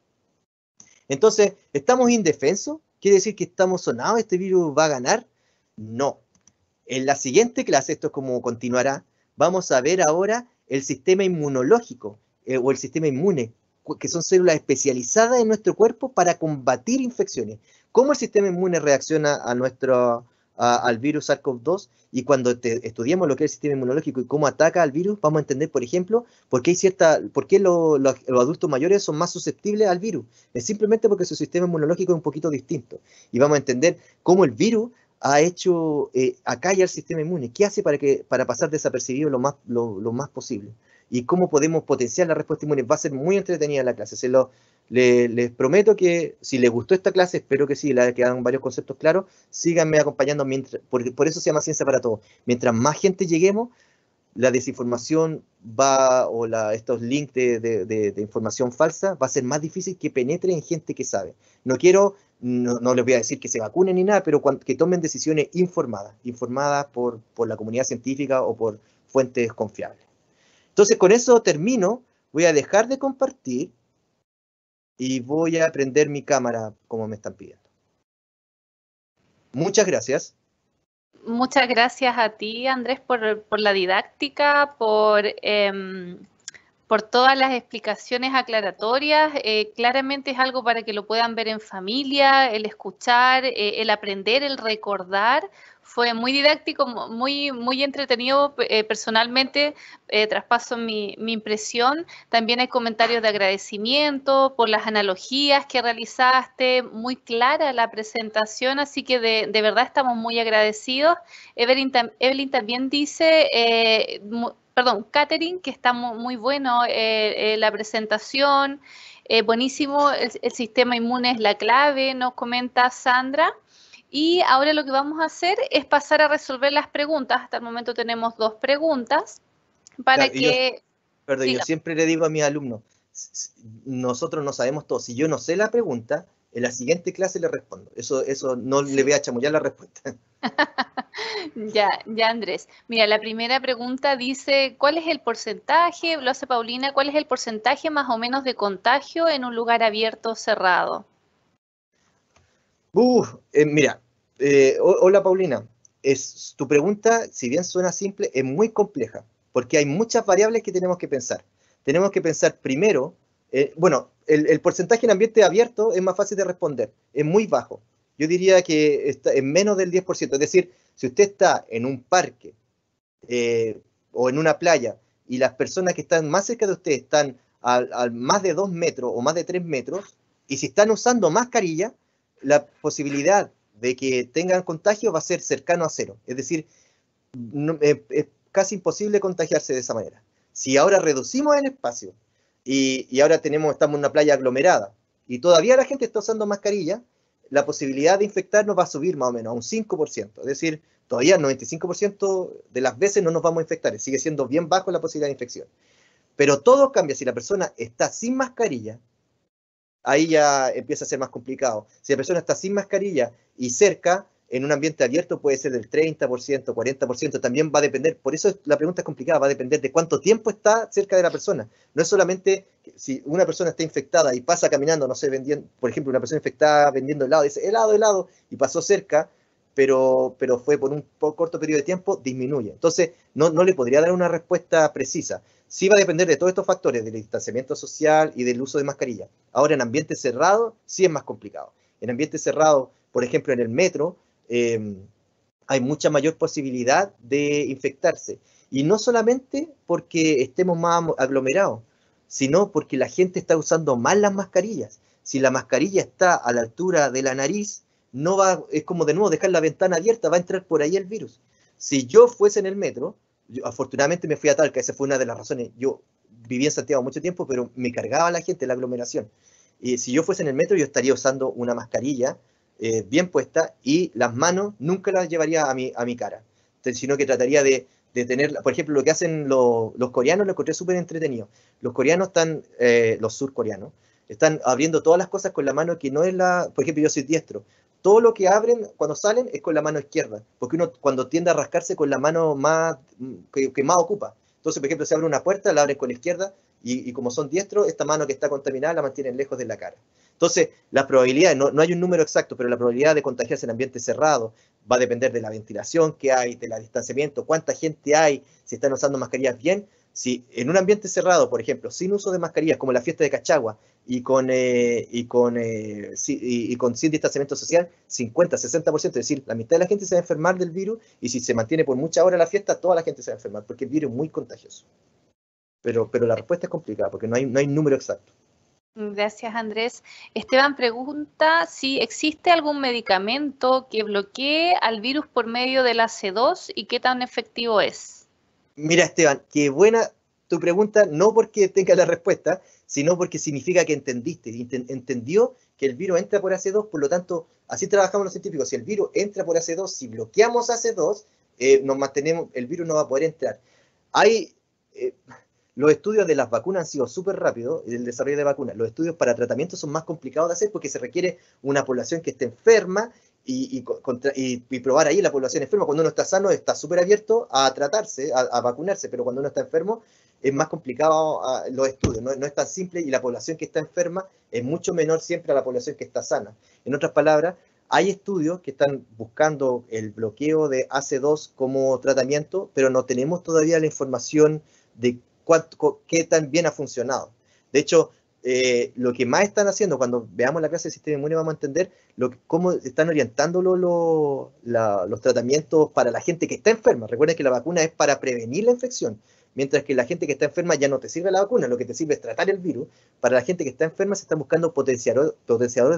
Entonces, ¿estamos indefensos? ¿Quiere decir que estamos sonados? ¿Este virus va a ganar? No. En la siguiente clase, esto es como continuará, vamos a ver ahora el sistema inmunológico eh, o el sistema inmune, que son células especializadas en nuestro cuerpo para combatir infecciones. ¿Cómo el sistema inmune reacciona a nuestro, al virus SARS-CoV-2 y cuando estudiamos estudiemos lo que es el sistema inmunológico y cómo ataca al virus, vamos a entender, por ejemplo, por qué, hay cierta, por los adultos mayores son más susceptibles al virus. Es simplemente porque su sistema inmunológico es un poquito distinto. Y vamos a entender cómo el virus ha hecho acá eh, acallar el sistema inmune, qué hace para, que, para pasar desapercibido lo más posible y cómo podemos potenciar la respuesta inmune. Va a ser muy entretenida la clase. Se lo, les prometo que si les gustó esta clase, espero que sí, la quedan varios conceptos claros, síganme acompañando mientras, porque por eso se llama Ciencia para Todos. Mientras más gente lleguemos, la desinformación va, o estos links de, información falsa, va a ser más difícil que penetre en gente que sabe. No quiero, no, les voy a decir que se vacunen ni nada, pero que tomen decisiones informadas, informadas por la comunidad científica o por fuentes confiables. Entonces con eso termino, voy a dejar de compartir y voy a prender mi cámara como me están pidiendo. Muchas gracias. Muchas gracias a ti, Andrés, por, la didáctica, por... Em, por todas las explicaciones aclaratorias. Eh, claramente es algo para que lo puedan ver en familia, el escuchar, eh, el aprender, el recordar. Fue muy didáctico, muy, muy entretenido. Eh, personalmente, traspaso mi, mi, impresión. También hay comentarios de agradecimiento por las analogías que realizaste, muy clara la presentación, así que de, de verdad estamos muy agradecidos. Evelyn, Evelyn también dice perdón, Katherine, que está muy, bueno, eh, eh, la presentación, eh, buenísimo, el, sistema inmune es la clave, nos comenta Sandra. Y ahora lo que vamos a hacer es pasar a resolver las preguntas. Hasta el momento tenemos dos preguntas para que... perdón, yo siempre le digo a mis alumnos, nosotros no sabemos todo. Si yo no sé la pregunta, en la siguiente clase le respondo. Eso, eso no le voy a chamullar la respuesta. *laughs* ya, ya Andrés. Mira, la primera pregunta dice, ¿cuál es el porcentaje, lo hace Paulina, cuál es el porcentaje más o menos de contagio en un lugar abierto o cerrado? Uf, eh, mira, eh, hola Paulina, es, tu pregunta, si bien suena simple, es muy compleja, porque hay muchas variables que tenemos que pensar. Tenemos que pensar primero, eh, bueno, el, porcentaje en ambiente abierto es más fácil de responder, es muy bajo. Yo diría que está en menos del 10%. Es decir, si usted está en un parque eh, o en una playa y las personas que están más cerca de usted están a, más de dos metros o más de tres metros, y si están usando mascarilla, la posibilidad de que tengan contagio va a ser cercano a cero. Es decir, es casi imposible contagiarse de esa manera. Si ahora reducimos el espacio y, ahora tenemos, estamos en una playa aglomerada y todavía la gente está usando mascarilla, la posibilidad de infectarnos va a subir más o menos a un 5%. Es decir, todavía el 95% de las veces no nos vamos a infectar, sigue siendo bien bajo la posibilidad de infección. Pero todo cambia. Si la persona está sin mascarilla, ahí ya empieza a ser más complicado. Si la persona está sin mascarilla y cerca, en un ambiente abierto puede ser del 30%, 40%, también va a depender, por eso la pregunta es complicada, va a depender de cuánto tiempo está cerca de la persona. No es solamente si una persona está infectada y pasa caminando, no sé, vendiendo, por ejemplo, una persona infectada vendiendo helado, dice helado, helado, y pasó cerca, pero, pero fue por un corto periodo de tiempo, disminuye. Entonces, no, no le podría dar una respuesta precisa. Sí va a depender de todos estos factores, del distanciamiento social y del uso de mascarilla. Ahora, en ambiente cerrado, sí es más complicado. En ambiente cerrado, por ejemplo, en el metro, Em, hay mucha mayor posibilidad de infectarse. Y no solamente porque estemos más aglomerados, sino porque la gente está usando más las mascarillas. Si la mascarilla está a la altura de la nariz, no va, es como de nuevo dejar la ventana abierta, va a entrar por ahí el virus. Si yo fuese en el metro, afortunadamente me fui a Talca, esa fue una de las razones. Yo viví en Santiago mucho tiempo, pero me cargaba la gente, la aglomeración. Y si yo fuese en el metro, yo estaría usando una mascarilla eh, bien puesta y las manos nunca las llevaría a mi, a mi cara, sino que trataría de, de tener, por ejemplo, lo que hacen los coreanos, lo encontré súper entretenido. Los coreanos están, eh, los surcoreanos, están abriendo todas las cosas con la mano que no es la, por ejemplo, yo soy diestro. Todo lo que abren cuando salen es con la mano izquierda, porque uno cuando tiende a rascarse con la mano más que, que más ocupa. Entonces, por ejemplo, se abre una puerta, la abren con la izquierda y, y como son diestros, esta mano que está contaminada la mantienen lejos de la cara. Entonces, la probabilidad, no, hay un número exacto, pero la probabilidad de contagiarse en ambiente cerrado va a depender de la ventilación que hay, del distanciamiento, cuánta gente hay, si están usando mascarillas bien. Si en un ambiente cerrado, por ejemplo, sin uso de mascarillas, como la fiesta de Cachagua, y con, eh, y, eh, sin distanciamiento social, 50, 60%, es decir, la mitad de la gente se va a enfermar del virus, y si se mantiene por mucha hora la fiesta, toda la gente se va a enfermar, porque el virus es muy contagioso. Pero, pero la respuesta es complicada, porque no hay, no hay número exacto. Gracias, Andrés. Esteban pregunta si existe algún medicamento que bloquee al virus por medio del ac 2 y qué tan efectivo es. Mira, Esteban, qué buena tu pregunta, no porque tenga la respuesta, sino porque significa que entendiste, entendió que el virus entra por AC2, por lo tanto, así trabajamos los científicos, si el virus entra por AC2, si bloqueamos AC2, eh, nos mantenemos, el virus no va a poder entrar. Hay, eh, los estudios de las vacunas han sido súper rápidos, el desarrollo de vacunas. Los estudios para tratamiento son más complicados de hacer porque se requiere una población que esté enferma y, probar ahí la población enferma. Cuando uno está sano está súper abierto a tratarse, a, vacunarse, pero cuando uno está enfermo es más complicado ah, los estudios, no, no es tan simple y la población que está enferma es mucho menor siempre a la población que está sana. En otras palabras, hay estudios que están buscando el bloqueo de AC2 como tratamiento, pero no tenemos todavía la información de qué tan bien ha funcionado. De hecho, eh, lo que más están haciendo, cuando veamos la clase de sistema inmune, vamos a entender cómo están orientando los tratamientos para la gente que está enferma. Recuerden que la vacuna es para prevenir la infección. Mientras que la gente que está enferma ya no te sirve la vacuna, lo que te sirve es tratar el virus. Para la gente que está enferma se están buscando potenciadores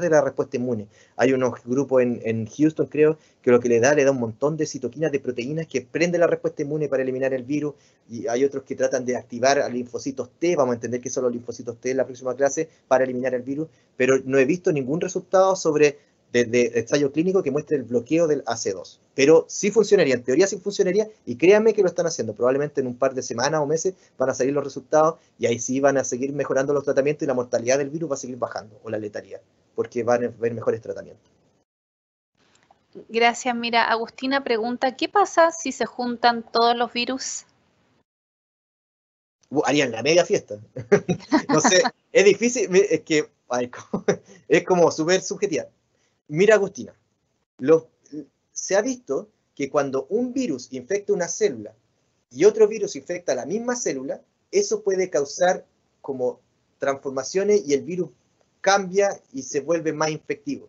de la respuesta inmune. Hay unos grupos en, Houston, creo, que lo que le da, le da un montón de citoquinas, de proteínas que prende la respuesta inmune para eliminar el virus. Y hay otros que tratan de activar a linfocitos T, vamos a entender que son los linfocitos T en la próxima clase, para eliminar el virus. Pero no he visto ningún resultado sobre de, ensayo clínico que muestre el bloqueo del AC2. Pero sí funcionaría, en teoría sí funcionaría, y créanme que lo están haciendo. Probablemente en un par de semanas o meses van a salir los resultados y ahí sí van a seguir mejorando los tratamientos y la mortalidad del virus va a seguir bajando, o la letalidad, porque van a ver mejores tratamientos. Gracias, mira, Agustina pregunta, ¿qué pasa si se juntan todos los virus? Uh, harían la media fiesta. *laughs* no sé, es difícil, es que *laughs* es como súper subjetiva. Mira, Agustina, se ha visto que cuando un virus infecta una célula y otro virus infecta la misma célula, eso puede causar como transformaciones y el virus cambia y se vuelve más infectivo.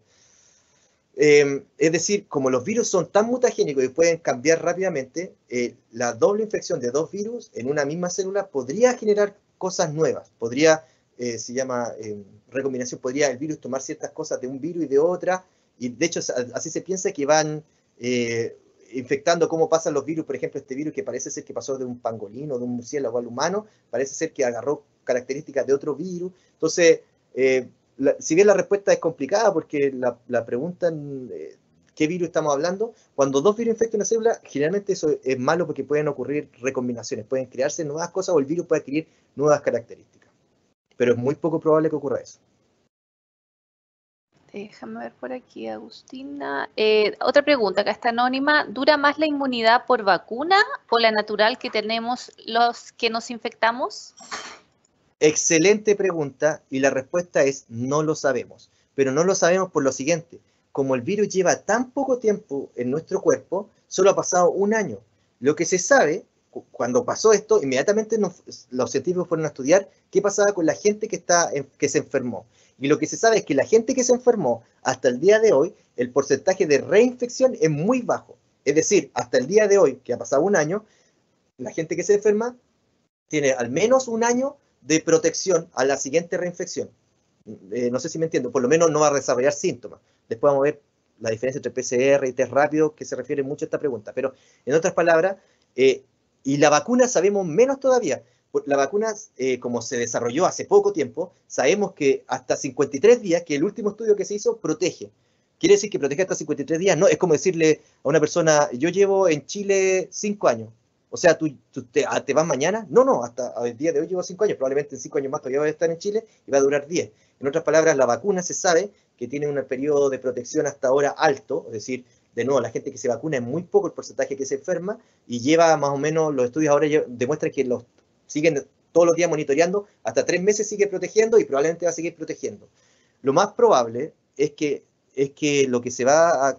Em, es decir, como los virus son tan mutagénicos y pueden cambiar rápidamente, eh, la doble infección de dos virus en una misma célula podría generar cosas nuevas, podría eh, se llama eh, recombinación, podría el virus tomar ciertas cosas de un virus y de otra, y de hecho así se piensa que van eh, infectando cómo pasan los virus, por ejemplo, este virus que parece ser que pasó de un pangolín o de un murciélago al humano, parece ser que agarró características de otro virus, entonces, si bien la respuesta es complicada porque la, la pregunta qué virus estamos hablando. Cuando dos virus infectan una célula, generalmente eso es malo porque pueden ocurrir recombinaciones, pueden crearse nuevas cosas o el virus puede adquirir nuevas características pero es muy poco probable que ocurra eso. Déjame ver por aquí, Agustina. Eh, otra pregunta, acá está anónima. ¿Dura más la inmunidad por vacuna o la natural que tenemos los que nos infectamos? Excelente pregunta y la respuesta es no lo sabemos. Pero no lo sabemos por lo siguiente. Como el virus lleva tan poco tiempo en nuestro cuerpo, solo ha pasado un año. Lo que se sabe cuando pasó esto, inmediatamente los científicos fueron a estudiar qué pasaba con la gente que, está, que se enfermó. Y lo que se sabe es que la gente que se enfermó, hasta el día de hoy, el porcentaje de reinfección es muy bajo. Es decir, hasta el día de hoy, que ha pasado un año, la gente que se enferma tiene al menos un año de protección a la siguiente reinfección. Eh, no sé si me entiendo, por lo menos no va a desarrollar síntomas. Después vamos a ver la diferencia entre PCR y test rápido, que se refiere mucho a esta pregunta. Pero, en otras palabras, eh, y la vacuna sabemos menos todavía. La vacuna, eh, como se desarrolló hace poco tiempo, sabemos que hasta 53 días, que el último estudio que se hizo, protege. ¿Quiere decir que protege hasta 53 días? No, es como decirle a una persona, yo llevo en Chile cinco años. O sea, ¿tú, ah, te, vas mañana? No, no, hasta el día de hoy llevo cinco años. Probablemente en 5 años más todavía voy a estar en Chile y va a durar 10. En otras palabras, la vacuna se sabe que tiene un periodo de protección hasta ahora alto, es decir, de nuevo, la gente que se vacuna es muy poco el porcentaje que se enferma y lleva más o menos, los estudios ahora demuestran que los siguen todos los días monitoreando, hasta tres meses sigue protegiendo y probablemente va a seguir protegiendo. Lo más probable es que, es que lo que se va a,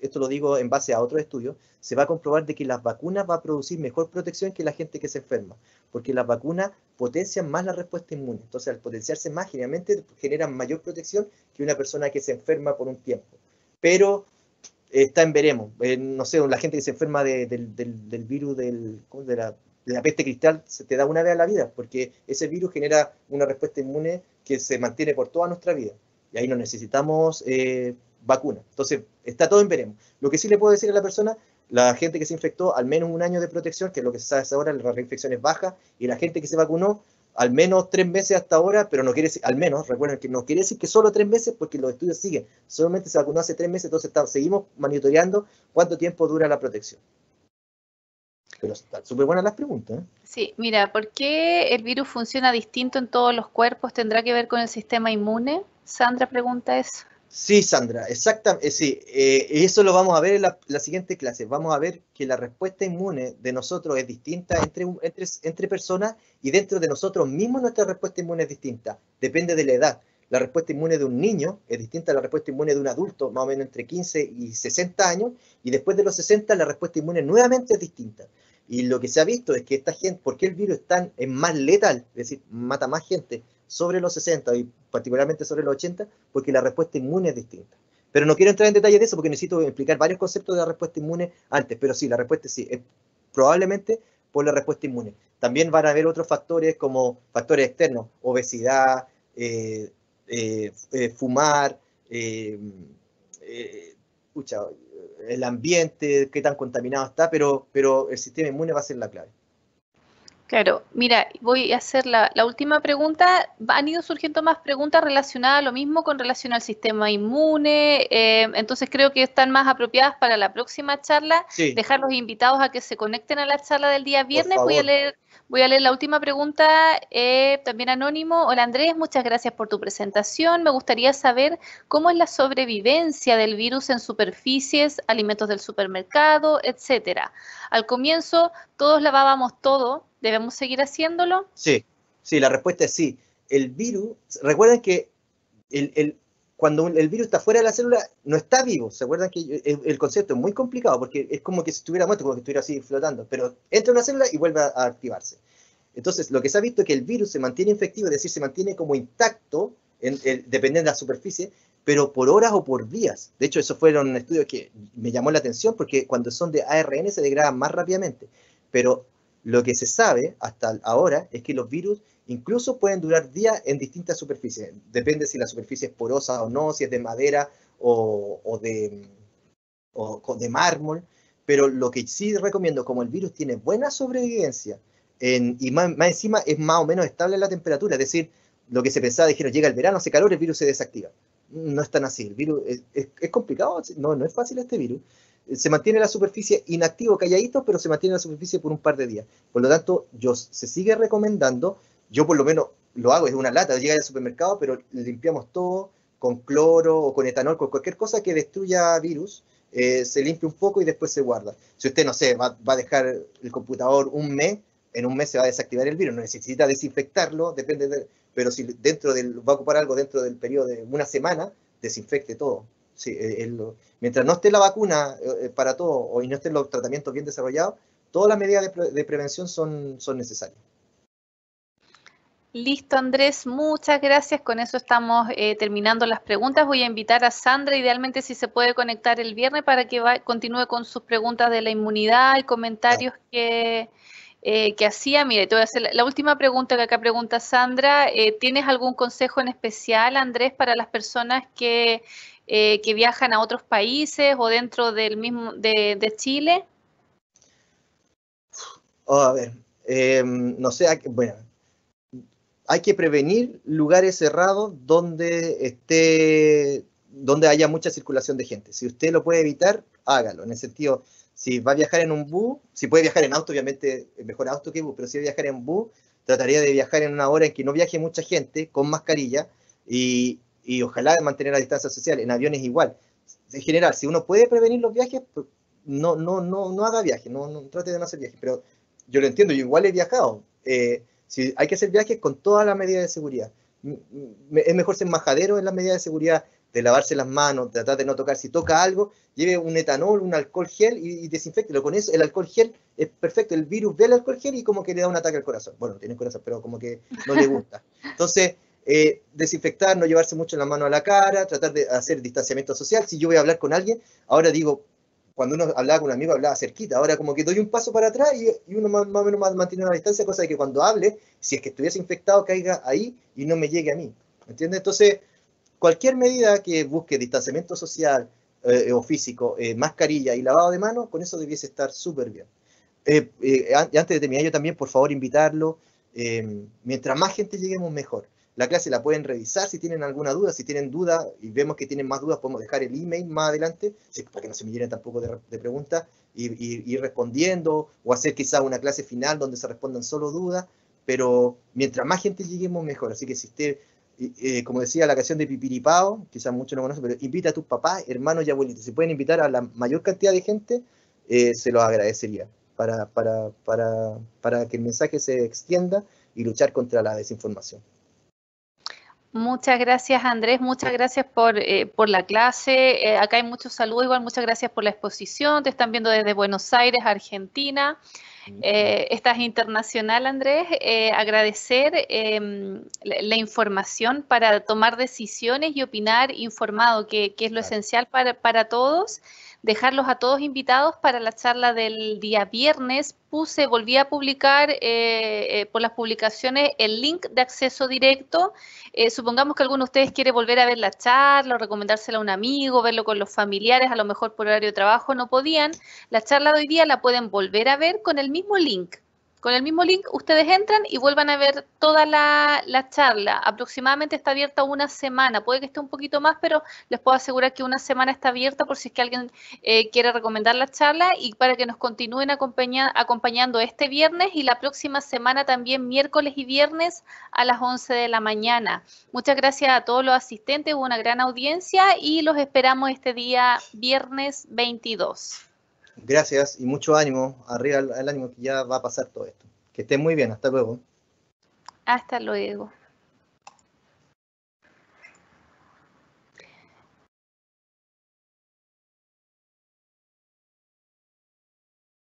esto lo digo en base a otros estudios, se va a comprobar de que las vacunas va a producir mejor protección que la gente que se enferma, porque las vacunas potencian más la respuesta inmune. Entonces, al potenciarse más, generalmente generan mayor protección que una persona que se enferma por un tiempo. Pero está en veremos. Eh, no sé, la gente que se enferma del, virus del, de, la, peste cristal se te da una vez a la vida, porque ese virus genera una respuesta inmune que se mantiene por toda nuestra vida. Y ahí no necesitamos eh, vacuna. Entonces, está todo en veremos. Lo que sí le puedo decir a la persona, la gente que se infectó, al menos un año de protección, que es lo que se sabe ahora, la reinfección es baja, y la gente que se vacunó, al menos tres meses hasta ahora, pero no quiere decir, al menos, recuerden que no quiere decir que solo tres meses, porque los estudios siguen. Solamente se vacunó hace tres meses, entonces seguimos monitoreando cuánto tiempo dura la protección. Pero están súper buenas las preguntas. ¿eh? Sí, mira, ¿por qué el virus funciona distinto en todos los cuerpos? ¿Tendrá que ver con el sistema inmune? Sandra pregunta eso. Sí, Sandra, exactamente. Eh, sí, eh, eso lo vamos a ver en la, siguiente clase. Vamos a ver que la respuesta inmune de nosotros es distinta entre, entre, personas y dentro de nosotros mismos nuestra respuesta inmune es distinta. Depende de la edad. La respuesta inmune de un niño es distinta a la respuesta inmune de un adulto, más o menos entre 15 y 60 años, y después de los 60 la respuesta inmune nuevamente es distinta. Y lo que se ha visto es que esta gente, porque el virus es más letal, es decir, mata más gente, sobre los 60 y particularmente sobre los 80, porque la respuesta inmune es distinta. Pero no quiero entrar en detalle de eso porque necesito explicar varios conceptos de la respuesta inmune antes, pero sí, la respuesta sí, es probablemente por la respuesta inmune. También van a haber otros factores como factores externos, obesidad, eh, eh, eh, fumar, el ambiente, qué tan contaminado está, pero, pero el sistema inmune va a ser la clave. Claro, mira, voy a hacer la, última pregunta. Han ido surgiendo más preguntas relacionadas a lo mismo con relación al sistema inmune, eh, entonces creo que están más apropiadas para la próxima charla. Dejar los invitados a que se conecten a la charla del día viernes. Voy a leer Voy a leer la última pregunta, eh, también anónimo. Hola Andrés, muchas gracias por tu presentación. Me gustaría saber cómo es la sobrevivencia del virus en superficies, alimentos del supermercado, etcétera. Al comienzo todos lavábamos todo, ¿Debemos seguir haciéndolo? Sí, sí, la respuesta es sí. El virus, recuerden que el, el, cuando el virus está fuera de la célula, no está vivo. ¿Se acuerdan que el, concepto es muy complicado? Porque es como que si estuviera muerto, como que estuviera así flotando. Pero entra una célula y vuelve a, activarse. Entonces, lo que se ha visto es que el virus se mantiene infectivo, es decir, se mantiene como intacto, en, dependiendo de la superficie, pero por horas o por días. De hecho, esos fueron estudios que me llamó la atención porque cuando son de ARN se degradan más rápidamente. Pero lo que se sabe hasta ahora es que los virus incluso pueden durar días en distintas superficies. Depende si la superficie es porosa o no, si es de madera o, de, mármol. Pero lo que sí recomiendo, como el virus tiene buena sobrevivencia y más, encima es más o menos estable la temperatura, es decir, lo que se pensaba, dijeron, llega el verano, hace calor, el virus se desactiva. No es tan así, el virus es, es complicado, no, no es fácil este virus se mantiene la superficie inactivo, calladito, pero se mantiene la superficie por un par de días. Por lo tanto, yo, se sigue recomendando, yo por lo menos lo hago, es una lata, llega al supermercado, pero limpiamos todo con cloro o con etanol, con cualquier cosa que destruya virus, eh, se limpia un poco y después se guarda. Si usted, no sé, va, va a dejar el computador un mes, en un mes se va a desactivar el virus, no necesita desinfectarlo, depende de, pero si dentro del, va a ocupar algo dentro del periodo de una semana, desinfecte todo. Sí, eh, eh, mientras no esté la vacuna eh, para todo y no estén los tratamientos bien desarrollados, todas las medidas de, prevención son, son necesarias. Listo, Andrés, muchas gracias. Con eso estamos terminando las preguntas. Voy a invitar a Sandra, idealmente si se puede conectar el viernes para que continúe con sus preguntas de la inmunidad y comentarios que, que hacía. Mire, te voy a hacer la, última pregunta que acá pregunta Sandra. ¿Tienes algún consejo en especial, Andrés, para las personas que eh, que viajan a otros países o dentro del mismo de, Chile? Oh, a ver, em, no sé, hay, bueno, hay que prevenir lugares cerrados donde esté, donde haya mucha circulación de gente. Si usted lo puede evitar, hágalo. En el sentido, si va a viajar en un bus, si puede viajar en auto, obviamente mejor auto que bus, pero si va a viajar en bus, trataría de viajar en una hora en que no viaje mucha gente, con mascarilla, y, y ojalá mantener la distancia social, en aviones igual. En general, si uno puede prevenir los viajes, pues, no, no, no, no haga viajes, no, no, trate de no hacer viajes, pero yo lo entiendo, yo igual he viajado. Eh, si hay que hacer viajes con todas las medidas de seguridad. Es mejor ser majadero en las medidas de seguridad, de lavarse las manos, tratar de no tocar. Si toca algo, lleve un etanol, un alcohol gel y, desinfecte. lo Con eso, el alcohol gel es perfecto. El virus ve el alcohol gel y como que le da un ataque al corazón. Bueno, tiene corazón, pero como que no le gusta. *laughs* Entonces, eh, desinfectar, no llevarse mucho la mano a la cara, tratar de hacer distanciamiento social. Si yo voy a hablar con alguien, ahora digo, cuando uno hablaba con un amigo hablaba cerquita, ahora como que doy un paso para atrás y, uno más, o menos mantiene una distancia, cosa de que cuando hable, si es que estuviese infectado, caiga ahí y no me llegue a mí. ¿Entiendes? Entonces, cualquier medida que busque distanciamiento social eh, o físico, eh, mascarilla y lavado de manos, con eso debiese estar súper bien. y antes de terminar, yo también, por favor, invitarlo. mientras más gente lleguemos, mejor. La clase la pueden revisar si tienen alguna duda. Si tienen duda y vemos que tienen más dudas, podemos dejar el email más adelante, para que no se me llenen tampoco de, preguntas, y, ir respondiendo o hacer quizá una clase final donde se respondan solo dudas. Pero mientras más gente lleguemos, mejor. Así que si usted, eh, como decía la canción de Pipiripao, quizás muchos no conocen, pero invita a tus papás, hermanos y abuelitos. Si pueden invitar a la mayor cantidad de gente, eh, se los agradecería para, para, para, para que el mensaje se extienda y luchar contra la desinformación. Muchas gracias Andrés, muchas gracias por, eh, la clase. Eh, acá hay muchos saludos, igual muchas gracias por la exposición. Te están viendo desde Buenos Aires, Argentina. Eh, estás internacional Andrés. agradecer em, la, información para tomar decisiones y opinar informado, que, que es lo esencial para, para todos dejarlos a todos invitados para la charla del día viernes. Puse, volví a publicar eh, eh, por las publicaciones el link de acceso directo. Eh, supongamos que alguno de ustedes quiere volver a ver la charla o recomendársela a un amigo, verlo con los familiares, a lo mejor por horario de trabajo no podían. La charla de hoy día la pueden volver a ver con el mismo link. Con el mismo link ustedes entran y vuelvan a ver toda la, charla. Aproximadamente está abierta una semana. Puede que esté un poquito más, pero les puedo asegurar que una semana está abierta por si es que alguien eh, quiere recomendar la charla y para que nos continúen acompañando este viernes y la próxima semana también miércoles y viernes a las 11 de la mañana. Muchas gracias a todos los asistentes. una gran audiencia y los esperamos este día viernes 22. Gracias y mucho ánimo, arriba el ánimo que ya va a pasar todo esto. Que estén muy bien, hasta luego. Hasta luego.